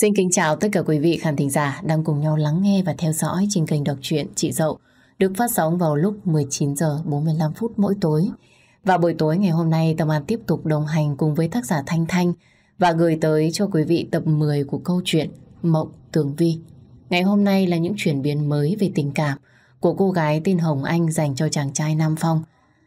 Xin kính chào tất cả quý vị khán thính giả đang cùng nhau lắng nghe và theo dõi trên kênh đọc truyện Chị Dậu được phát sóng vào lúc 19 giờ 45 phút mỗi tối. Và buổi tối ngày hôm nay Tâm An tiếp tục đồng hành cùng với tác giả Thanh Thanh và gửi tới cho quý vị tập 10 của câu chuyện Mộng Tường Vi. Ngày hôm nay là những chuyển biến mới về tình cảm của cô gái tên Hồng Anh dành cho chàng trai Nam Phong.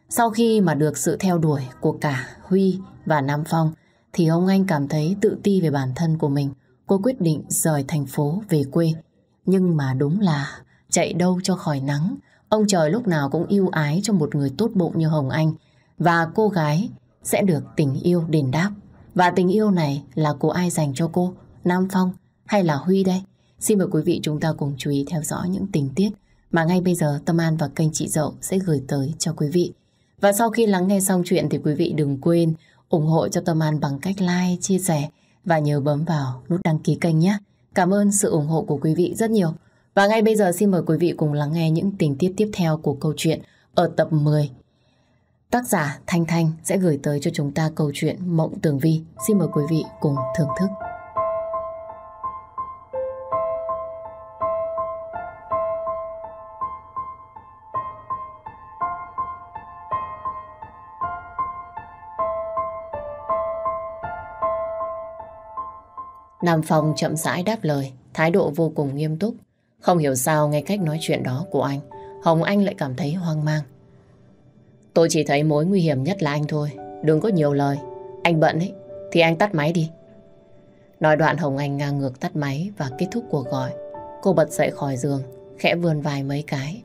Sau khi mà được sự theo đuổi của cả Huy và Nam Phong thì ông Anh cảm thấy tự ti về bản thân của mình – cô quyết định rời thành phố về quê. Nhưng mà đúng là chạy đâu cho khỏi nắng, ông trời lúc nào cũng yêu ái cho một người tốt bụng như Hồng Anh và cô gái sẽ được tình yêu đền đáp. Và tình yêu này là của ai dành cho cô, Nam Phong hay là Huy đây? Xin mời quý vị chúng ta cùng chú ý theo dõi những tình tiết mà ngay bây giờ Tâm An và kênh chị Dậu sẽ gửi tới cho quý vị. Và sau khi lắng nghe xong chuyện thì quý vị đừng quên ủng hộ cho Tâm An bằng cách like, chia sẻ và nhớ bấm vào nút đăng ký kênh nhé. Cảm ơn sự ủng hộ của quý vị rất nhiều. Và ngay bây giờ xin mời quý vị cùng lắng nghe những tình tiết tiếp theo của câu chuyện ở tập 10. Tác giả Thanh Thanh sẽ gửi tới cho chúng ta câu chuyện Mộng Tường Vi. Xin mời quý vị cùng thưởng thức. Nam Phong chậm rãi đáp lời, thái độ vô cùng nghiêm túc. Không hiểu sao nghe cách nói chuyện đó của anh, Hồng Anh lại cảm thấy hoang mang. Tôi chỉ thấy mối nguy hiểm nhất là anh thôi, đừng có nhiều lời. Anh bận ấy, thì anh tắt máy đi. Nói đoạn Hồng Anh ngang ngược tắt máy và kết thúc cuộc gọi. Cô bật dậy khỏi giường, khẽ vươn vài mấy cái.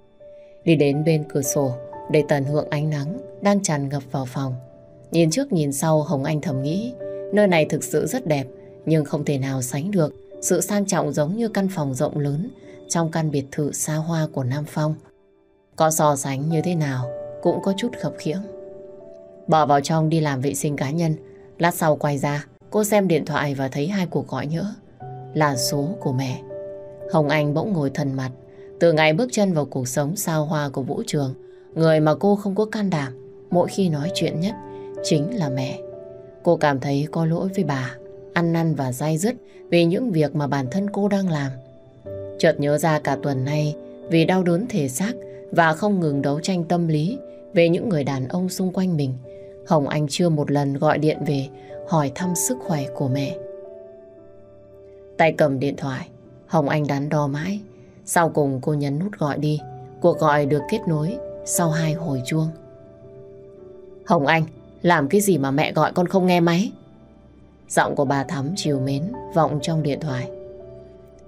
Đi đến bên cửa sổ để tận hưởng ánh nắng đang tràn ngập vào phòng. Nhìn trước nhìn sau Hồng Anh thầm nghĩ, nơi này thực sự rất đẹp nhưng không thể nào sánh được sự sang trọng giống như căn phòng rộng lớn trong căn biệt thự xa hoa của Nam Phong. Có so sánh như thế nào cũng có chút khập khiễng. Bỏ vào trong đi làm vệ sinh cá nhân, lát sau quay ra, cô xem điện thoại và thấy hai cuộc gọi nhỡ. Là số của mẹ. Hồng Anh bỗng ngồi thần mặt, từ ngày bước chân vào cuộc sống xa hoa của Vũ Trường, người mà cô không có can đảm, mỗi khi nói chuyện nhất, chính là mẹ. Cô cảm thấy có lỗi với bà ăn năn và dai dứt về những việc mà bản thân cô đang làm. Chợt nhớ ra cả tuần nay, vì đau đớn thể xác và không ngừng đấu tranh tâm lý về những người đàn ông xung quanh mình, Hồng Anh chưa một lần gọi điện về hỏi thăm sức khỏe của mẹ. Tay cầm điện thoại, Hồng Anh đắn đo mãi. Sau cùng cô nhấn nút gọi đi. Cuộc gọi được kết nối sau hai hồi chuông. Hồng Anh, làm cái gì mà mẹ gọi con không nghe máy? Giọng của bà Thắm chiều mến vọng trong điện thoại.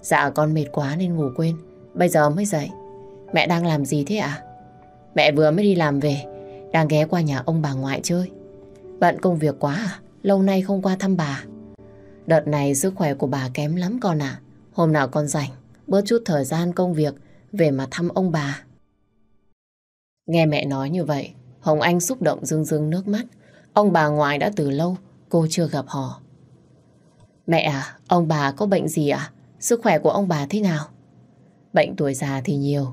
Dạ con mệt quá nên ngủ quên. Bây giờ mới dậy. Mẹ đang làm gì thế ạ? À? Mẹ vừa mới đi làm về. Đang ghé qua nhà ông bà ngoại chơi. Bận công việc quá à? Lâu nay không qua thăm bà. Đợt này sức khỏe của bà kém lắm con ạ. Hôm nào con rảnh, bớt chút thời gian công việc về mà thăm ông bà. Nghe mẹ nói như vậy, Hồng Anh xúc động rưng rưng nước mắt. Ông bà ngoại đã từ lâu cô chưa gặp họ. Mẹ à, ông bà có bệnh gì à? Sức khỏe của ông bà thế nào? Bệnh tuổi già thì nhiều.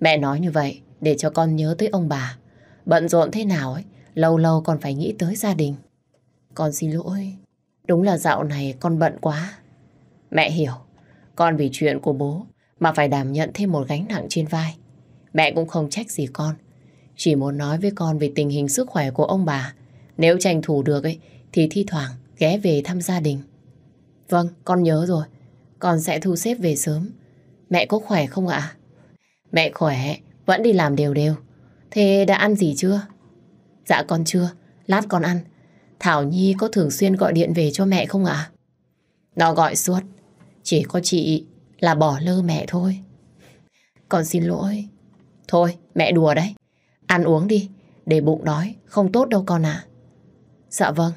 Mẹ nói như vậy để cho con nhớ tới ông bà. Bận rộn thế nào ấy, lâu lâu còn phải nghĩ tới gia đình. Con xin lỗi, đúng là dạo này con bận quá. Mẹ hiểu, con vì chuyện của bố mà phải đảm nhận thêm một gánh nặng trên vai. Mẹ cũng không trách gì con. Chỉ muốn nói với con về tình hình sức khỏe của ông bà. Nếu tranh thủ được ấy, thì thi thoảng ghé về thăm gia đình. Vâng, con nhớ rồi. Con sẽ thu xếp về sớm. Mẹ có khỏe không ạ? Mẹ khỏe, vẫn đi làm đều đều. Thế đã ăn gì chưa? Dạ con chưa, lát con ăn. Thảo Nhi có thường xuyên gọi điện về cho mẹ không ạ? Nó gọi suốt, chỉ có chị là bỏ lơ mẹ thôi. Con xin lỗi. Thôi, mẹ đùa đấy. Ăn uống đi, để bụng đói, không tốt đâu con ạ. Dạ vâng.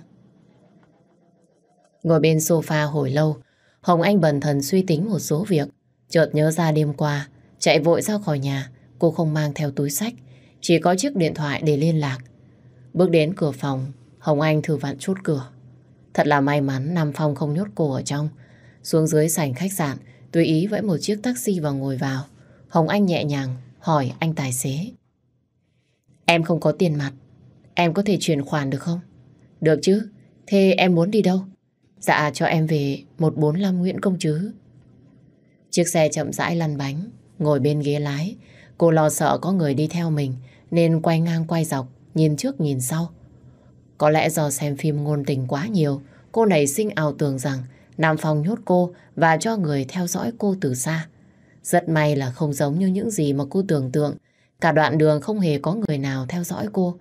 Ngồi bên sofa hồi lâu, Hồng Anh bần thần suy tính một số việc. Chợt nhớ ra đêm qua, chạy vội ra khỏi nhà, cô không mang theo túi sách, chỉ có chiếc điện thoại để liên lạc. Bước đến cửa phòng, Hồng Anh thử vặn chốt cửa. Thật là may mắn Nam Phong không nhốt cô ở trong. Xuống dưới sảnh khách sạn, tùy ý vẫy một chiếc taxi và ngồi vào. Hồng Anh nhẹ nhàng hỏi anh tài xế. Em không có tiền mặt, em có thể chuyển khoản được không? Được chứ, thế em muốn đi đâu? Dạ cho em về 145 Nguyễn Công chứ. Chiếc xe chậm rãi lăn bánh, ngồi bên ghế lái. Cô lo sợ có người đi theo mình nên quay ngang quay dọc, nhìn trước nhìn sau. Có lẽ do xem phim ngôn tình quá nhiều, cô nảy sinh ảo tưởng rằng Nam Phong nhốt cô và cho người theo dõi cô từ xa. Rất may là không giống như những gì mà cô tưởng tượng. Cả đoạn đường không hề có người nào theo dõi cô.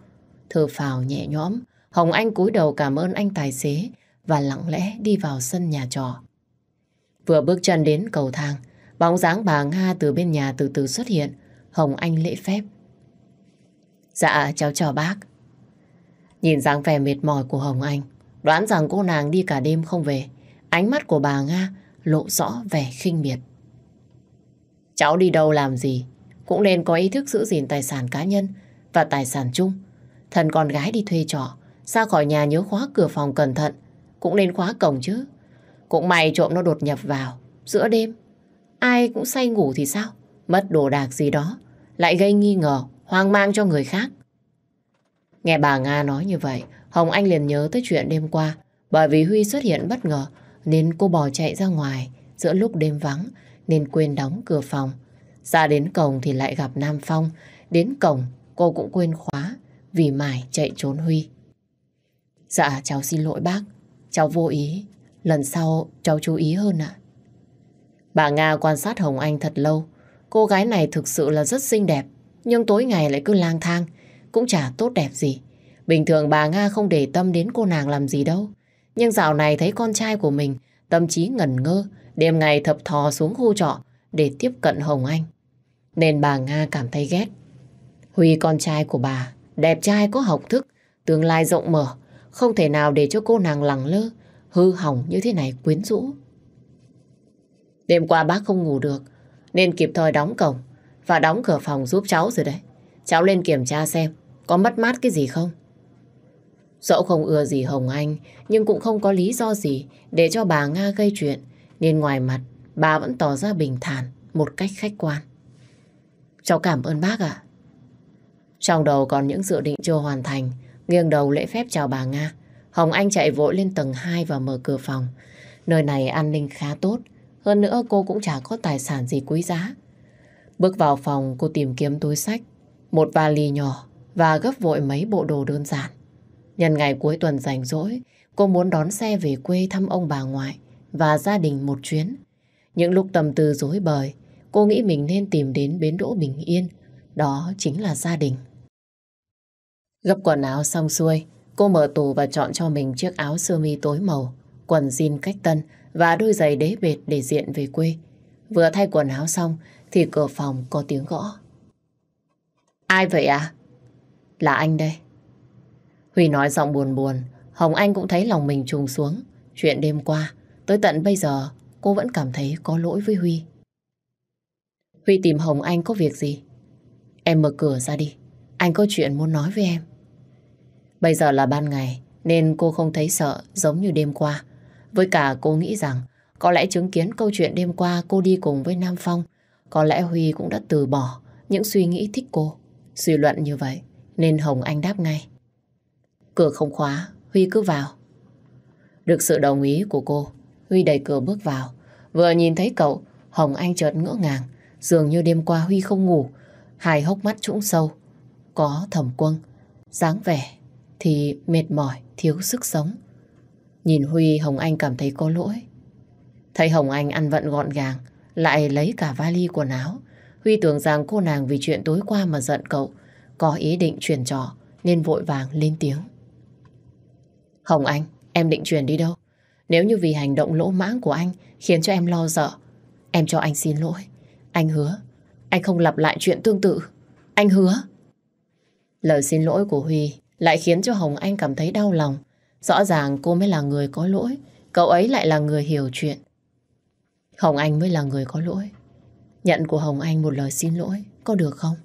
Thở phào nhẹ nhõm, Hồng Anh cúi đầu cảm ơn anh tài xế và lặng lẽ đi vào sân nhà trò Vừa bước chân đến cầu thang, bóng dáng bà Nga từ bên nhà từ từ xuất hiện, Hồng Anh lễ phép. Dạ, cháu chào bác. Nhìn dáng vẻ mệt mỏi của Hồng Anh, đoán rằng cô nàng đi cả đêm không về. Ánh mắt của bà Nga lộ rõ vẻ khinh miệt. Cháu đi đâu làm gì, cũng nên có ý thức giữ gìn tài sản cá nhân và tài sản chung. Thần con gái đi thuê trọ, ra khỏi nhà nhớ khóa cửa phòng cẩn thận, cũng nên khóa cổng chứ. Cũng may trộm nó đột nhập vào, giữa đêm. Ai cũng say ngủ thì sao? Mất đồ đạc gì đó, lại gây nghi ngờ, hoang mang cho người khác. Nghe bà Nga nói như vậy, Hồng Anh liền nhớ tới chuyện đêm qua. Bởi vì Huy xuất hiện bất ngờ, nên cô bò chạy ra ngoài, giữa lúc đêm vắng, nên quên đóng cửa phòng. Ra đến cổng thì lại gặp Nam Phong, đến cổng cô cũng quên khóa, vì mải chạy trốn Huy. Dạ cháu xin lỗi bác Cháu vô ý. Lần sau cháu chú ý hơn ạ. Bà Nga quan sát Hồng Anh thật lâu. Cô gái này thực sự là rất xinh đẹp. Nhưng tối ngày lại cứ lang thang. Cũng chả tốt đẹp gì. Bình thường bà Nga không để tâm đến cô nàng làm gì đâu. Nhưng dạo này thấy con trai của mình tâm trí ngẩn ngơ, đêm ngày thập thò xuống khu trọ để tiếp cận Hồng Anh. Nên bà Nga cảm thấy ghét. Huy con trai của bà, đẹp trai có học thức, tương lai rộng mở, không thể nào để cho cô nàng lẳng lơ, hư hỏng như thế này quyến rũ. Đêm qua bác không ngủ được, nên kịp thời đóng cổng và đóng cửa phòng giúp cháu rồi đấy. Cháu lên kiểm tra xem có mất mát cái gì không. Dẫu không ưa gì Hồng Anh, nhưng cũng không có lý do gì để cho bà Nga gây chuyện, nên ngoài mặt bà vẫn tỏ ra bình thản một cách khách quan. Cháu cảm ơn bác ạ. Trong đầu còn những dự định chưa hoàn thành, Nghiêng đầu lễ phép chào bà Nga. Hồng Anh chạy vội lên tầng 2 và mở cửa phòng. Nơi này an ninh khá tốt. Hơn nữa cô cũng chả có tài sản gì quý giá. Bước vào phòng cô tìm kiếm túi sách, một vali nhỏ và gấp vội mấy bộ đồ đơn giản. Nhân ngày cuối tuần rảnh rỗi, cô muốn đón xe về quê thăm ông bà ngoại và gia đình một chuyến. Những lúc tâm tư rối bời, cô nghĩ mình nên tìm đến bến đỗ bình yên. Đó chính là gia đình. Gấp quần áo xong xuôi, cô mở tủ và chọn cho mình chiếc áo sơ mi tối màu, quần jean cách tân và đôi giày đế bệt để diện về quê. Vừa thay quần áo xong thì cửa phòng có tiếng gõ. Ai vậy à? Là anh đây. Huy nói giọng buồn buồn, Hồng Anh cũng thấy lòng mình trùng xuống. Chuyện đêm qua, tới tận bây giờ cô vẫn cảm thấy có lỗi với Huy. Huy tìm Hồng Anh có việc gì? Em mở cửa ra đi, anh có chuyện muốn nói với em. Bây giờ là ban ngày nên cô không thấy sợ giống như đêm qua. Với cả cô nghĩ rằng có lẽ chứng kiến câu chuyện đêm qua cô đi cùng với Nam Phong, có lẽ Huy cũng đã từ bỏ những suy nghĩ thích cô. Suy luận như vậy nên Hồng Anh đáp ngay. Cửa không khóa, Huy cứ vào. Được sự đồng ý của cô, Huy đẩy cửa bước vào. Vừa nhìn thấy cậu, Hồng Anh chợt ngỡ ngàng. Dường như đêm qua Huy không ngủ, hài hốc mắt trũng sâu. Có thẩm quân, dáng vẻ thì mệt mỏi, thiếu sức sống. Nhìn Huy, Hồng Anh cảm thấy có lỗi. Thấy Hồng Anh ăn vận gọn gàng, lại lấy cả vali quần áo. Huy tưởng rằng cô nàng vì chuyện tối qua mà giận cậu, có ý định chuyển trò nên vội vàng lên tiếng. Hồng Anh, em định chuyển đi đâu? Nếu như vì hành động lỗ mãng của anh khiến cho em lo sợ, em cho anh xin lỗi. Anh hứa, anh không lặp lại chuyện tương tự. Anh hứa. Lời xin lỗi của Huy lại khiến cho Hồng Anh cảm thấy đau lòng. Rõ ràng cô mới là người có lỗi, cậu ấy lại là người hiểu chuyện. Hồng Anh mới là người có lỗi. Nhận của Hồng Anh một lời xin lỗi, có được không?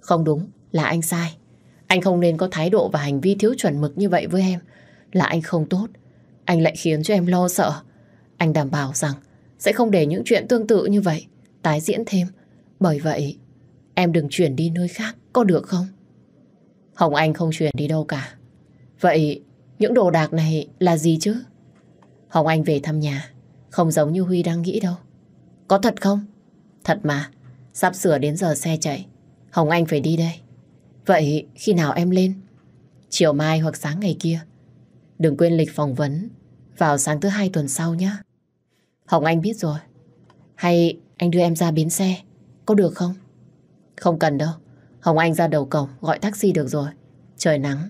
Không đúng, là anh sai. Anh không nên có thái độ và hành vi thiếu chuẩn mực như vậy với em. Là anh không tốt, anh lại khiến cho em lo sợ. Anh đảm bảo rằng sẽ không để những chuyện tương tự như vậy tái diễn thêm. Bởi vậy, em đừng chuyển đi nơi khác, có được không? Hồng Anh không chuyển đi đâu cả. Vậy những đồ đạc này là gì chứ? Hồng Anh về thăm nhà, không giống như Huy đang nghĩ đâu. Có thật không? Thật mà, sắp sửa đến giờ xe chạy. Hồng Anh phải đi đây. Vậy khi nào em lên? Chiều mai hoặc sáng ngày kia. Đừng quên lịch phỏng vấn vào sáng thứ hai tuần sau nhé. Hồng Anh biết rồi. Hay anh đưa em ra bến xe, có được không? Không cần đâu. Hồng Anh ra đầu cổng gọi taxi được rồi. Trời nắng.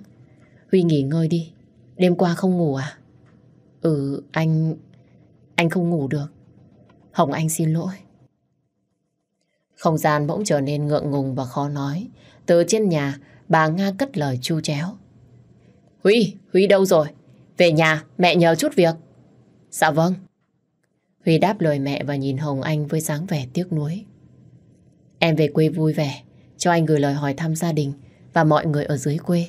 Huy nghỉ ngơi đi. Đêm qua không ngủ à? Ừ, anh... Anh không ngủ được. Hồng Anh xin lỗi. Không gian bỗng trở nên ngượng ngùng và khó nói. Từ trên nhà, bà Nga cất lời chu chéo. Huy, Huy đâu rồi? Về nhà, mẹ nhờ chút việc. Dạ vâng. Huy đáp lời mẹ và nhìn Hồng Anh với dáng vẻ tiếc nuối. Em về quê vui vẻ, cho anh gửi lời hỏi thăm gia đình và mọi người ở dưới quê.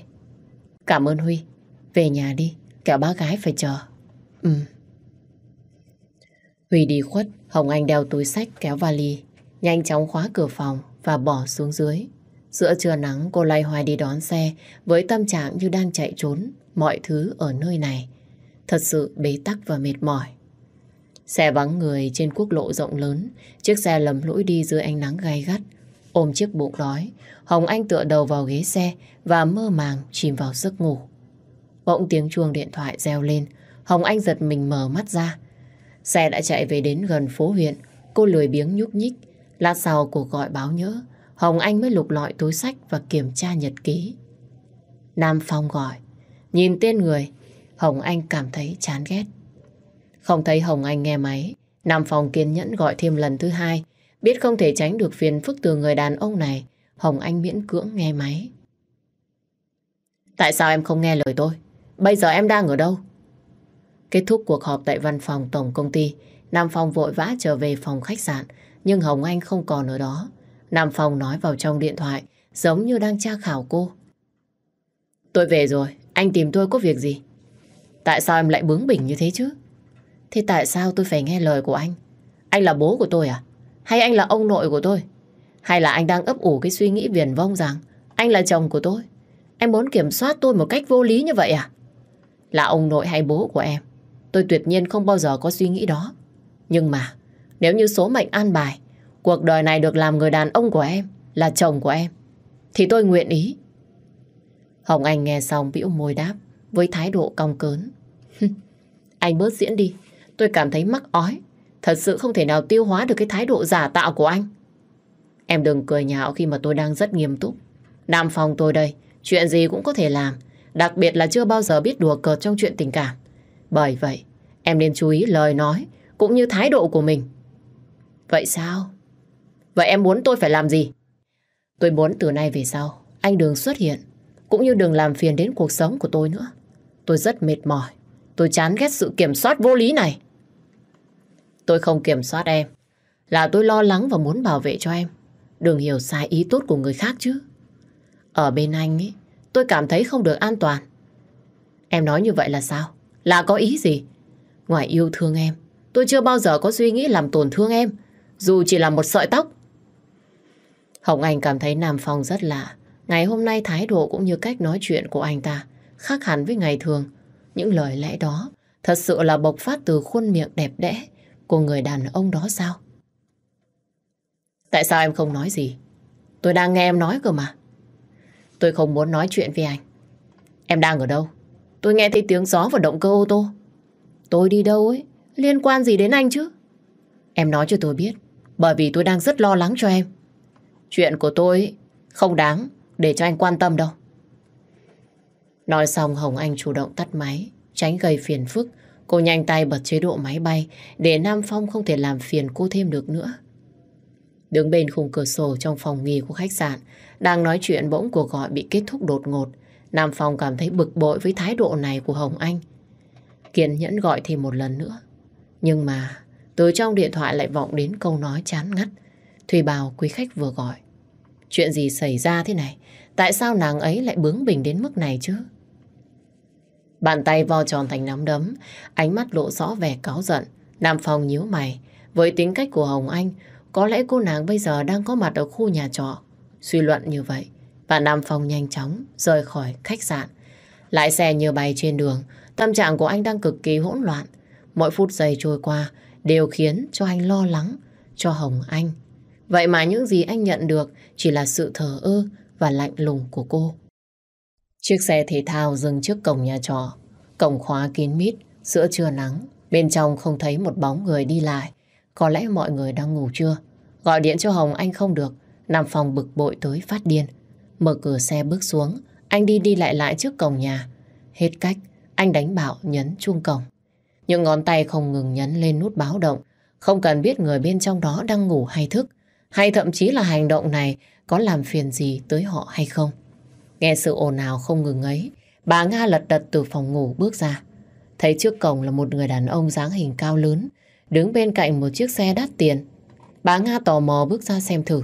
Cảm ơn Huy. Về nhà đi, kẻo bác gái phải chờ. Ừ. Huy đi khuất, Hồng Anh đeo túi sách kéo vali, nhanh chóng khóa cửa phòng và bỏ xuống dưới. Giữa trưa nắng cô lay hoài đi đón xe với tâm trạng như đang chạy trốn mọi thứ ở nơi này. Thật sự bế tắc và mệt mỏi. Xe vắng người trên quốc lộ rộng lớn, chiếc xe lầm lũi đi dưới ánh nắng gai gắt. Ôm chiếc bụng đói, Hồng Anh tựa đầu vào ghế xe và mơ màng chìm vào giấc ngủ. Bỗng tiếng chuông điện thoại reo lên, Hồng Anh giật mình mở mắt ra. Xe đã chạy về đến gần phố huyện, cô lười biếng nhúc nhích. Lát sau cuộc gọi báo nhớ, Hồng Anh mới lục lọi túi sách và kiểm tra nhật ký. Nam Phong gọi, nhìn tên người, Hồng Anh cảm thấy chán ghét. Không thấy Hồng Anh nghe máy, Nam Phong kiên nhẫn gọi thêm lần thứ hai, Biết không thể tránh được phiền phức từ người đàn ông này, Hồng Anh miễn cưỡng nghe máy. Tại sao em không nghe lời tôi? Bây giờ em đang ở đâu? Kết thúc cuộc họp tại văn phòng tổng công ty, Nam Phong vội vã trở về phòng khách sạn, nhưng Hồng Anh không còn ở đó. Nam Phong nói vào trong điện thoại, giống như đang tra khảo cô. Tôi về rồi, anh tìm tôi có việc gì? Tại sao em lại bướng bỉnh như thế chứ? Thế tại sao tôi phải nghe lời của anh? Anh là bố của tôi à? Hay anh là ông nội của tôi? Hay là anh đang ấp ủ cái suy nghĩ viền vông rằng anh là chồng của tôi? Anh muốn kiểm soát tôi một cách vô lý như vậy à? Là ông nội hay bố của em? Tôi tuyệt nhiên không bao giờ có suy nghĩ đó. Nhưng mà, nếu như số mệnh an bài, cuộc đời này được làm người đàn ông của em, là chồng của em, thì tôi nguyện ý. Hồng Anh nghe xong bĩu môi đáp với thái độ cong cớn. anh bớt diễn đi, tôi cảm thấy mắc ói Thật sự không thể nào tiêu hóa được cái thái độ giả tạo của anh. Em đừng cười nhạo khi mà tôi đang rất nghiêm túc. Nam phòng tôi đây, chuyện gì cũng có thể làm. Đặc biệt là chưa bao giờ biết đùa cợt trong chuyện tình cảm. Bởi vậy, em nên chú ý lời nói cũng như thái độ của mình. Vậy sao? Vậy em muốn tôi phải làm gì? Tôi muốn từ nay về sau, anh đừng xuất hiện, cũng như đừng làm phiền đến cuộc sống của tôi nữa. Tôi rất mệt mỏi, tôi chán ghét sự kiểm soát vô lý này. Tôi không kiểm soát em. Là tôi lo lắng và muốn bảo vệ cho em. Đừng hiểu sai ý tốt của người khác chứ. Ở bên anh ấy, tôi cảm thấy không được an toàn. Em nói như vậy là sao? Là có ý gì? Ngoài yêu thương em, tôi chưa bao giờ có suy nghĩ làm tổn thương em, dù chỉ là một sợi tóc. Hồng Anh cảm thấy Nam Phong rất lạ. Ngày hôm nay thái độ cũng như cách nói chuyện của anh ta khác hẳn với ngày thường. Những lời lẽ đó thật sự là bộc phát từ khuôn miệng đẹp đẽ, của người đàn ông đó sao? Tại sao em không nói gì? Tôi đang nghe em nói cơ mà. Tôi không muốn nói chuyện với anh. Em đang ở đâu? Tôi nghe thấy tiếng gió và động cơ ô tô. Tôi đi đâu ấy? Liên quan gì đến anh chứ? Em nói cho tôi biết, bởi vì tôi đang rất lo lắng cho em. Chuyện của tôi không đáng để cho anh quan tâm đâu. Nói xong Hồng Anh chủ động tắt máy, tránh gây phiền phức Cô nhanh tay bật chế độ máy bay để Nam Phong không thể làm phiền cô thêm được nữa. Đứng bên khung cửa sổ trong phòng nghỉ của khách sạn, đang nói chuyện bỗng cuộc gọi bị kết thúc đột ngột. Nam Phong cảm thấy bực bội với thái độ này của Hồng Anh. Kiên nhẫn gọi thêm một lần nữa. Nhưng mà, từ trong điện thoại lại vọng đến câu nói chán ngắt. Thùy bào quý khách vừa gọi. Chuyện gì xảy ra thế này? Tại sao nàng ấy lại bướng bỉnh đến mức này chứ? Bàn tay vo tròn thành nắm đấm, ánh mắt lộ rõ vẻ cáo giận. Nam Phong nhíu mày. Với tính cách của Hồng Anh, có lẽ cô nàng bây giờ đang có mặt ở khu nhà trọ. Suy luận như vậy, và Nam Phong nhanh chóng rời khỏi khách sạn. Lái xe như bay trên đường, tâm trạng của anh đang cực kỳ hỗn loạn. Mỗi phút giây trôi qua đều khiến cho anh lo lắng, cho Hồng Anh. Vậy mà những gì anh nhận được chỉ là sự thờ ơ và lạnh lùng của cô. Chiếc xe thể thao dừng trước cổng nhà trọ. Cổng khóa kín mít, giữa trưa nắng. Bên trong không thấy một bóng người đi lại. Có lẽ mọi người đang ngủ chưa? Gọi điện cho Hồng anh không được. Nam phòng bực bội tới phát điên. Mở cửa xe bước xuống. Anh đi đi lại lại trước cổng nhà. Hết cách, anh đánh bạo nhấn chuông cổng. Những ngón tay không ngừng nhấn lên nút báo động. Không cần biết người bên trong đó đang ngủ hay thức. Hay thậm chí là hành động này có làm phiền gì tới họ hay không. Nghe sự ồn ào không ngừng ấy, bà Nga lật đật từ phòng ngủ bước ra. Thấy trước cổng là một người đàn ông dáng hình cao lớn, đứng bên cạnh một chiếc xe đắt tiền. Bà Nga tò mò bước ra xem thử.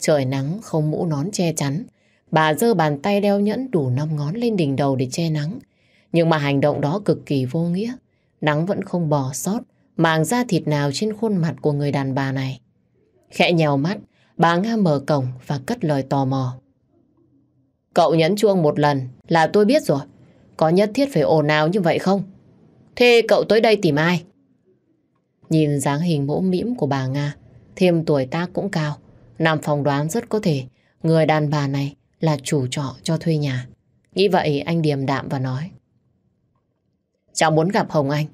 Trời nắng không mũ nón che chắn. Bà giơ bàn tay đeo nhẫn đủ 5 ngón lên đỉnh đầu để che nắng. Nhưng mà hành động đó cực kỳ vô nghĩa. Nắng vẫn không bỏ sót, màng da thịt nào trên khuôn mặt của người đàn bà này. Khẽ nhèo mắt, bà Nga mở cổng và cất lời tò mò. Cậu nhấn chuông một lần là tôi biết rồi. Có nhất thiết phải ồn ào như vậy không? Thế cậu tới đây tìm ai? Nhìn dáng hình mẫu mĩm của bà Nga, thêm tuổi tác cũng cao. nằm phòng đoán rất có thể người đàn bà này là chủ trọ cho thuê nhà. Nghĩ vậy anh điềm đạm và nói. Cháu muốn gặp Hồng Anh.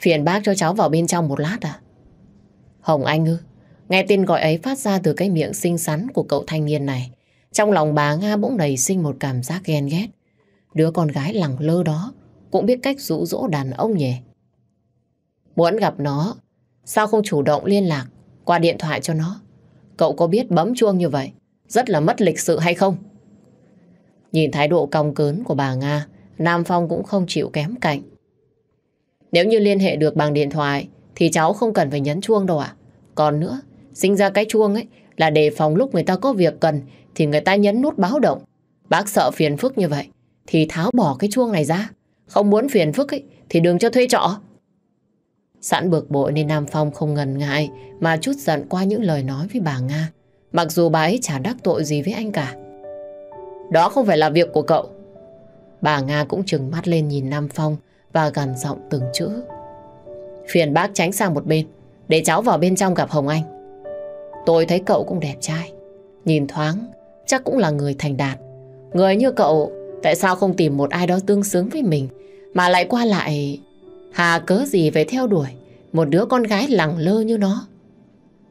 Phiền bác cho cháu vào bên trong một lát à? Hồng Anh ư? Nghe tên gọi ấy phát ra từ cái miệng xinh xắn của cậu thanh niên này. Trong lòng bà Nga bỗng nảy sinh một cảm giác ghen ghét. Đứa con gái lẳng lơ đó cũng biết cách rũ rỗ đàn ông nhỉ. Muốn gặp nó, sao không chủ động liên lạc qua điện thoại cho nó? Cậu có biết bấm chuông như vậy rất là mất lịch sự hay không? Nhìn thái độ cong cớn của bà Nga, Nam Phong cũng không chịu kém cạnh. Nếu như liên hệ được bằng điện thoại thì cháu không cần phải nhấn chuông đâu ạ. Còn nữa, sinh ra cái chuông ấy là để phòng lúc người ta có việc cần thì người ta nhấn nút báo động. Bác sợ phiền phức như vậy thì tháo bỏ cái chuông này ra. Không muốn phiền phức ấy, thì đừng cho thuê trọ. Sẵn bực bội nên Nam Phong không ngần ngại mà chút giận qua những lời nói với bà Nga. Mặc dù bà ấy chả đắc tội gì với anh cả. Đó không phải là việc của cậu. Bà Nga cũng trừng mắt lên nhìn Nam Phong và gằn giọng từng chữ. Phiền bác tránh sang một bên, để cháu vào bên trong gặp Hồng Anh. Tôi thấy cậu cũng đẹp trai. Nhìn thoáng chắc cũng là người thành đạt. Người như cậu, tại sao không tìm một ai đó tương xứng với mình, mà lại qua lại... Hà cớ gì về theo đuổi một đứa con gái lẳng lơ như nó.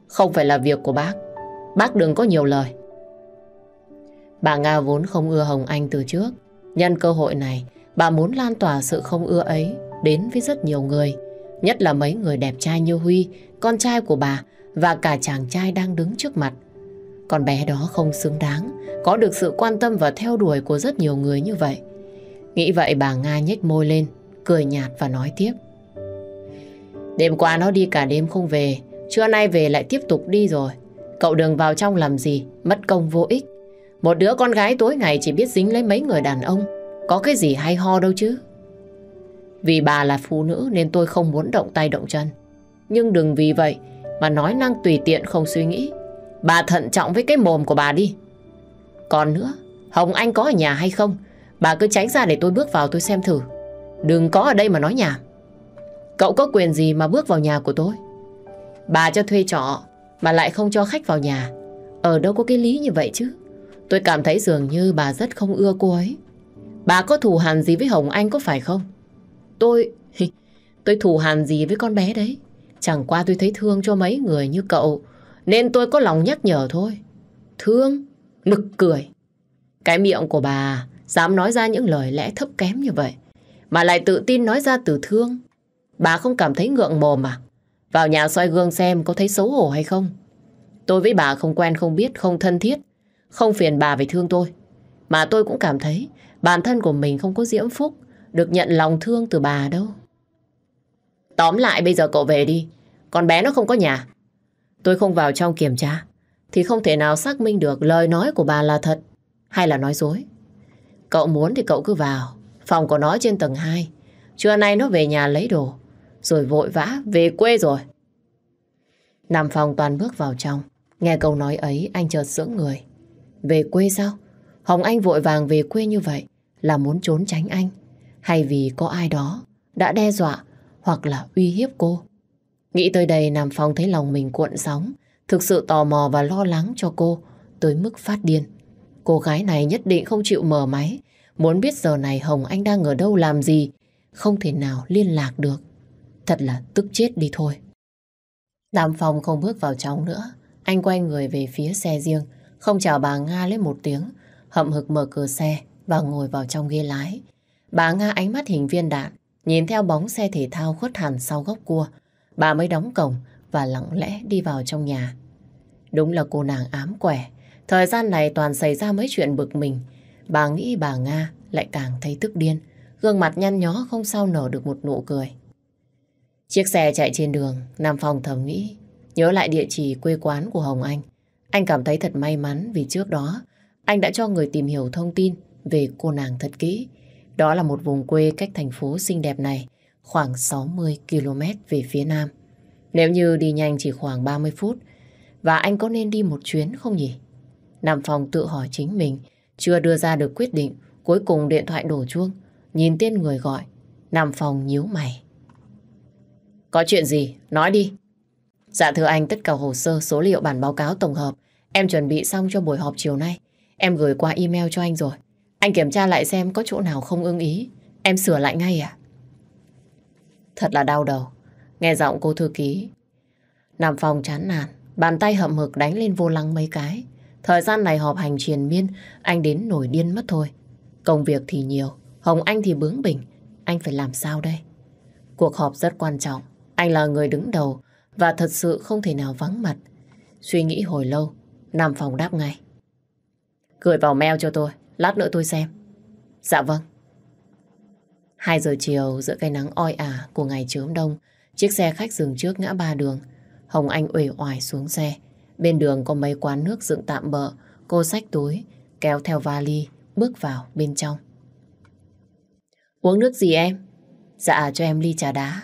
Không phải là việc của bác, bác đừng có nhiều lời. Bà Nga vốn không ưa Hồng Anh từ trước. Nhân cơ hội này, bà muốn lan tỏa sự không ưa ấy đến với rất nhiều người. Nhất là mấy người đẹp trai như Huy, con trai của bà và cả chàng trai đang đứng trước mặt. Con bé đó không xứng đáng Có được sự quan tâm và theo đuổi của rất nhiều người như vậy Nghĩ vậy bà Nga nhếch môi lên Cười nhạt và nói tiếp Đêm qua nó đi cả đêm không về Trưa nay về lại tiếp tục đi rồi Cậu đừng vào trong làm gì Mất công vô ích Một đứa con gái tối ngày chỉ biết dính lấy mấy người đàn ông Có cái gì hay ho đâu chứ Vì bà là phụ nữ Nên tôi không muốn động tay động chân Nhưng đừng vì vậy Mà nói năng tùy tiện không suy nghĩ Bà thận trọng với cái mồm của bà đi. Còn nữa, Hồng Anh có ở nhà hay không? Bà cứ tránh ra để tôi bước vào tôi xem thử. Đừng có ở đây mà nói nhảm. Cậu có quyền gì mà bước vào nhà của tôi? Bà cho thuê trọ mà lại không cho khách vào nhà. Ở đâu có cái lý như vậy chứ? Tôi cảm thấy dường như bà rất không ưa cô ấy. Bà có thù hàn gì với Hồng Anh có phải không? Tôi... Tôi thù hàn gì với con bé đấy? Chẳng qua tôi thấy thương cho mấy người như cậu nên tôi có lòng nhắc nhở thôi. Thương, nực cười. Cái miệng của bà dám nói ra những lời lẽ thấp kém như vậy. Mà lại tự tin nói ra từ thương. Bà không cảm thấy ngượng mồm à? Vào nhà soi gương xem có thấy xấu hổ hay không? Tôi với bà không quen không biết, không thân thiết. Không phiền bà phải thương tôi. Mà tôi cũng cảm thấy bản thân của mình không có diễm phúc được nhận lòng thương từ bà đâu. Tóm lại bây giờ cậu về đi. Con bé nó không có nhà. Tôi không vào trong kiểm tra thì không thể nào xác minh được lời nói của bà là thật hay là nói dối. Cậu muốn thì cậu cứ vào. Phòng của nó trên tầng 2. Trưa nay nó về nhà lấy đồ. Rồi vội vã về quê rồi. nằm phòng toàn bước vào trong. Nghe câu nói ấy anh chợt sững người. Về quê sao? Hồng Anh vội vàng về quê như vậy là muốn trốn tránh anh. Hay vì có ai đó đã đe dọa hoặc là uy hiếp cô. Nghĩ tới đây Nam Phong thấy lòng mình cuộn sóng, thực sự tò mò và lo lắng cho cô tới mức phát điên. Cô gái này nhất định không chịu mở máy, muốn biết giờ này Hồng Anh đang ở đâu làm gì, không thể nào liên lạc được. Thật là tức chết đi thôi. Nam Phong không bước vào trong nữa, anh quay người về phía xe riêng, không chào bà Nga lên một tiếng, hậm hực mở cửa xe và ngồi vào trong ghế lái. Bà Nga ánh mắt hình viên đạn, nhìn theo bóng xe thể thao khuất hẳn sau góc cua, bà mới đóng cổng và lặng lẽ đi vào trong nhà. Đúng là cô nàng ám quẻ, thời gian này toàn xảy ra mấy chuyện bực mình. Bà nghĩ bà Nga lại càng thấy tức điên, gương mặt nhăn nhó không sao nở được một nụ cười. Chiếc xe chạy trên đường, Nam Phong thầm nghĩ, nhớ lại địa chỉ quê quán của Hồng Anh. Anh cảm thấy thật may mắn vì trước đó anh đã cho người tìm hiểu thông tin về cô nàng thật kỹ. Đó là một vùng quê cách thành phố xinh đẹp này khoảng 60 km về phía nam. Nếu như đi nhanh chỉ khoảng 30 phút, và anh có nên đi một chuyến không nhỉ? Nam Phong tự hỏi chính mình, chưa đưa ra được quyết định, cuối cùng điện thoại đổ chuông, nhìn tên người gọi, Nam Phong nhíu mày. Có chuyện gì? Nói đi. Dạ thưa anh, tất cả hồ sơ, số liệu bản báo cáo tổng hợp, em chuẩn bị xong cho buổi họp chiều nay. Em gửi qua email cho anh rồi. Anh kiểm tra lại xem có chỗ nào không ưng ý. Em sửa lại ngay ạ. Thật là đau đầu. Nghe giọng cô thư ký. Nam Phong chán nản, bàn tay hậm hực đánh lên vô lăng mấy cái. Thời gian này họp hành triền miên, anh đến nổi điên mất thôi. Công việc thì nhiều, Hồng Anh thì bướng bỉnh. Anh phải làm sao đây? Cuộc họp rất quan trọng. Anh là người đứng đầu và thật sự không thể nào vắng mặt. Suy nghĩ hồi lâu, Nam Phong đáp ngay. Gửi vào mail cho tôi, lát nữa tôi xem. Dạ vâng. 2 giờ chiều giữa cái nắng oi ả của ngày chớm đông, chiếc xe khách dừng trước ngã ba đường. Hồng Anh uể oải xuống xe. Bên đường có mấy quán nước dựng tạm bợ, cô xách túi, kéo theo vali, bước vào bên trong. Uống nước gì em? Dạ cho em ly trà đá.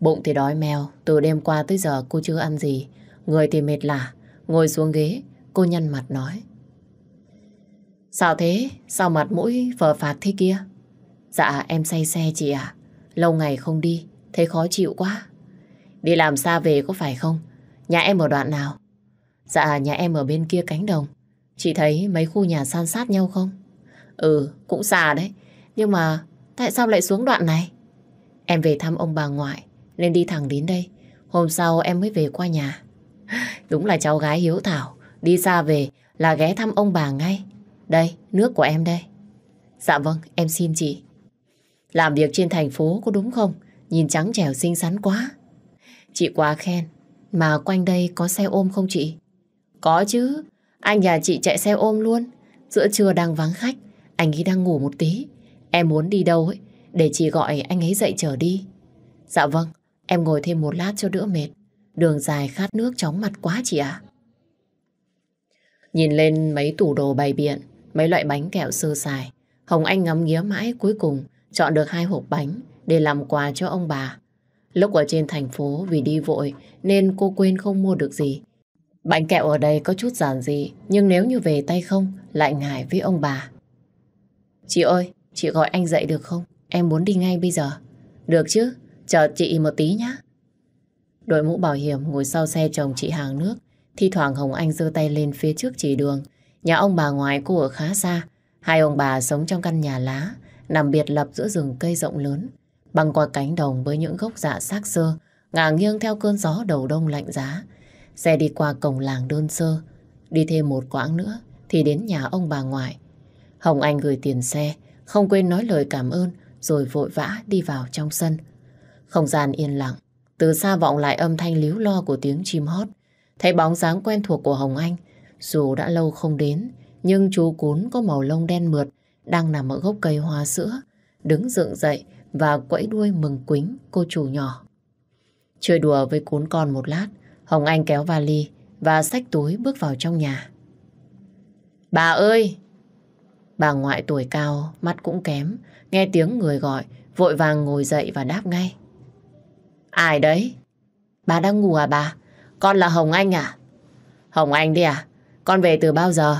Bụng thì đói mèo, từ đêm qua tới giờ cô chưa ăn gì. Người thì mệt lả, ngồi xuống ghế, cô nhăn mặt nói. Sao thế? Sao mặt mũi phờ phạt thế kia? Dạ em say xe chị à Lâu ngày không đi Thấy khó chịu quá Đi làm xa về có phải không Nhà em ở đoạn nào Dạ nhà em ở bên kia cánh đồng Chị thấy mấy khu nhà san sát nhau không Ừ cũng xa đấy Nhưng mà tại sao lại xuống đoạn này Em về thăm ông bà ngoại Nên đi thẳng đến đây Hôm sau em mới về qua nhà Đúng là cháu gái hiếu thảo Đi xa về là ghé thăm ông bà ngay Đây nước của em đây Dạ vâng em xin chị làm việc trên thành phố có đúng không? Nhìn trắng trẻo xinh xắn quá. Chị quá khen. Mà quanh đây có xe ôm không chị? Có chứ. Anh nhà chị chạy xe ôm luôn. Giữa trưa đang vắng khách. Anh ấy đang ngủ một tí. Em muốn đi đâu ấy. Để chị gọi anh ấy dậy trở đi. Dạ vâng. Em ngồi thêm một lát cho đỡ mệt. Đường dài khát nước chóng mặt quá chị ạ. Nhìn lên mấy tủ đồ bày biện, mấy loại bánh kẹo sơ sài, Hồng Anh ngắm nghía mãi cuối cùng chọn được hai hộp bánh để làm quà cho ông bà. Lúc ở trên thành phố vì đi vội nên cô quên không mua được gì. Bánh kẹo ở đây có chút giản dị, nhưng nếu như về tay không, lại ngại với ông bà. Chị ơi, chị gọi anh dậy được không? Em muốn đi ngay bây giờ. Được chứ, chờ chị một tí nhé. Đội mũ bảo hiểm ngồi sau xe chồng chị hàng nước, thi thoảng Hồng Anh giơ tay lên phía trước chỉ đường. Nhà ông bà ngoại cô ở khá xa, hai ông bà sống trong căn nhà lá, nằm biệt lập giữa rừng cây rộng lớn, băng qua cánh đồng với những gốc dạ xác xơ, ngả nghiêng theo cơn gió đầu đông lạnh giá. Xe đi qua cổng làng đơn sơ, đi thêm một quãng nữa thì đến nhà ông bà ngoại. Hồng Anh gửi tiền xe, không quên nói lời cảm ơn rồi vội vã đi vào trong sân. Không gian yên lặng, từ xa vọng lại âm thanh líu lo của tiếng chim hót. Thấy bóng dáng quen thuộc của Hồng Anh, dù đã lâu không đến, nhưng chú cún có màu lông đen mượt, đang nằm ở gốc cây hoa sữa, đứng dựng dậy và quẫy đuôi mừng quính cô chủ nhỏ. Chơi đùa với cún con một lát, Hồng Anh kéo vali và xách túi bước vào trong nhà. Bà ơi! Bà ngoại tuổi cao, mắt cũng kém, nghe tiếng người gọi, vội vàng ngồi dậy và đáp ngay. Ai đấy? Bà đang ngủ à bà? Con là Hồng Anh à? Hồng Anh đi à? Con về từ bao giờ?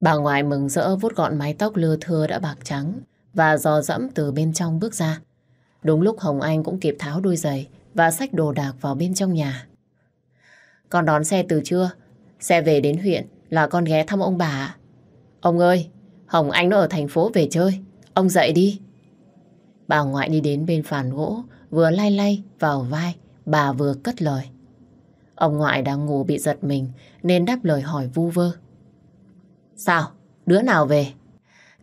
Bà ngoại mừng rỡ vuốt gọn mái tóc lưa thưa đã bạc trắng và dò dẫm từ bên trong bước ra. Đúng lúc Hồng Anh cũng kịp tháo đôi giày và xách đồ đạc vào bên trong nhà. Con đón xe từ trưa, xe về đến huyện là con ghé thăm ông bà. Ông ơi, Hồng Anh nó ở thành phố về chơi, ông dậy đi. Bà ngoại đi đến bên phản gỗ, vừa lay lay vào vai, bà vừa cất lời. Ông ngoại đang ngủ bị giật mình nên đáp lời hỏi vu vơ. Sao? Đứa nào về?